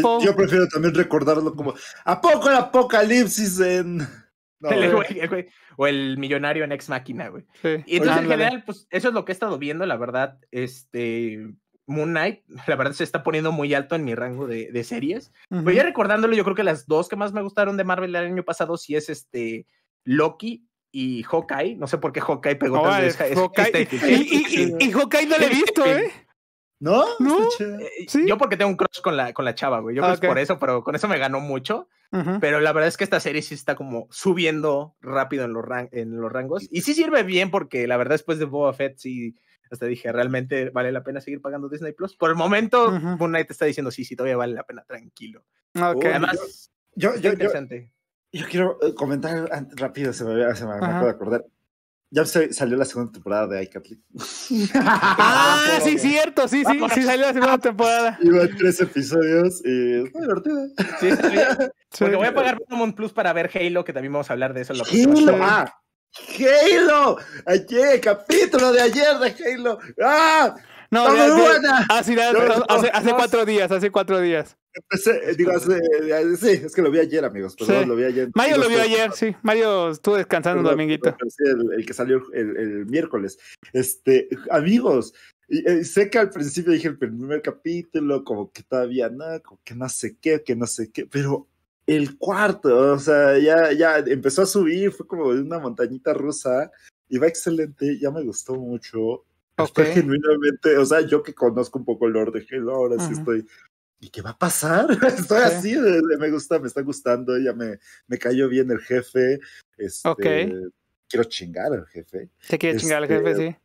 Poe. Yo prefiero también recordarlo como: ¿A poco el apocalipsis en.? o el millonario en ex máquina, güey. Y entonces, en general, pues eso es lo que he estado viendo, la verdad. Este. Moon Knight, la verdad se está poniendo muy alto en mi rango de, series. voy a Pero ya recordándolo, yo creo que las dos que más me gustaron de Marvel el año pasado sí es este Loki y Hawkeye. No sé por qué Hawkeye pegó Hawkeye. y, Hawkeye no le he visto, ¿eh? ¿No? ¿No? Eh, yo porque tengo un crush con la, con la chava, güey. Yo creo que por eso, pero con eso me ganó mucho. Pero la verdad es que esta serie sí está como subiendo rápido en los, rangos. Y sí sirve bien porque la verdad después de Boba Fett sí, hasta dije, realmente vale la pena seguir pagando Disney Plus. Por el momento, Moon Knight está diciendo, sí, sí, todavía vale la pena, tranquilo. Además, yo, yo, quiero eh, comentar rápido, se me, se de acordar ya salió la segunda temporada de iCatly. ah, ah sí, cierto, sí, sí, sí salió la segunda temporada. Iba tres episodios y muy Sí, Porque voy a pagar Paramount Plus para ver Halo, que también vamos a hablar de eso. En ¡Halo! ¡Ah! ¡Halo! Ayer, capítulo de ayer de Halo. ¡Ah! No, ah, hace, cuatro días, hace cuatro días. Eh, digo, hace, este, eh, eh, sí, es que lo vi ayer, amigos. Perdón, lo vi ayer. Mario lo vio ayer, sí. Mario estuvo descansando un dominguito. El, que salió el, miércoles. Este, amigos, sé que al principio dije el primer capítulo, como que todavía nada, como que no sé qué, que no sé qué, pero el cuarto, o sea, ya, ya empezó a subir, fue como de una montañita rusa y va excelente, ya me gustó mucho porque genuinamente, o sea, yo que conozco un poco el lore de Halo, ahora sí estoy. ¿Y qué va a pasar? estoy así, me gusta, me está gustando, ya me, me cayó bien el jefe. Este, Quiero chingar al jefe. Se quiere chingar al este, jefe, sí.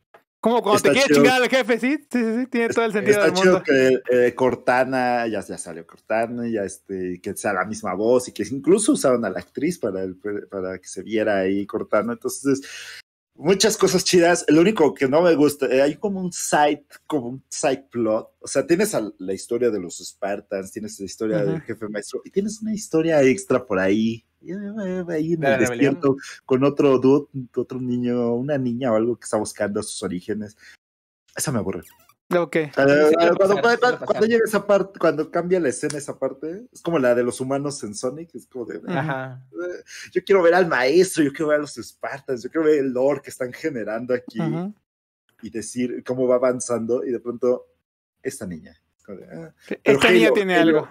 ¿Cómo? cuando te quiere chingar al jefe, ¿sí? sí, sí, sí, tiene todo el sentido del mundo. Chido que eh, Cortana, ya, ya salió Cortana, ya este, que sea la misma voz y que incluso usaron a la actriz para, para que se viera ahí Cortana. Entonces, muchas cosas chidas. Lo único que no me gusta, eh, hay como un side, como un plot. O sea, tienes la historia de los Spartans, tienes la historia del jefe maestro y tienes una historia extra por ahí. Eh, eh, ahí en el con otro dude, otro niño, una niña o algo que está buscando sus orígenes. Eso me aburre cuando, llega esa parte, cuando cambia la escena esa parte, es como la de los humanos en Sonic, es como de... yo quiero ver al maestro, yo quiero ver a los Spartans, yo quiero ver el lore que están generando aquí y decir cómo va avanzando y de pronto esta niña. Ah". esta niña tiene algo.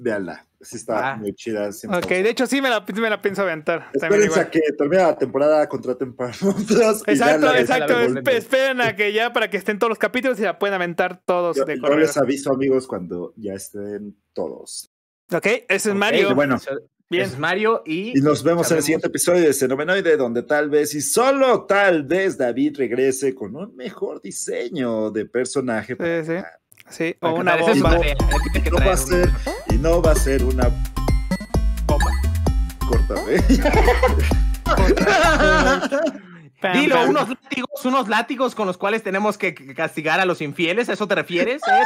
Veanla. Sí está muy chida. ok, de hecho sí me la, pienso aventar. Espérense a que termine la temporada, contra para Exacto, exacto. esperen a que ya para que estén todos los capítulos y la pueden aventar todos de yo les aviso, amigos, cuando ya estén todos. Ok, ese es Mario. Bueno. Bien. Mario y... nos vemos en el siguiente episodio de de donde tal vez y solo tal vez David regrese con un mejor diseño de personaje. Sí, Sí, o una bomba. no, va a ser, y no va a ser una corta ¿eh? Dilo, unos látigos, unos látigos con los cuales tenemos que castigar a los infieles, ¿a eso te refieres?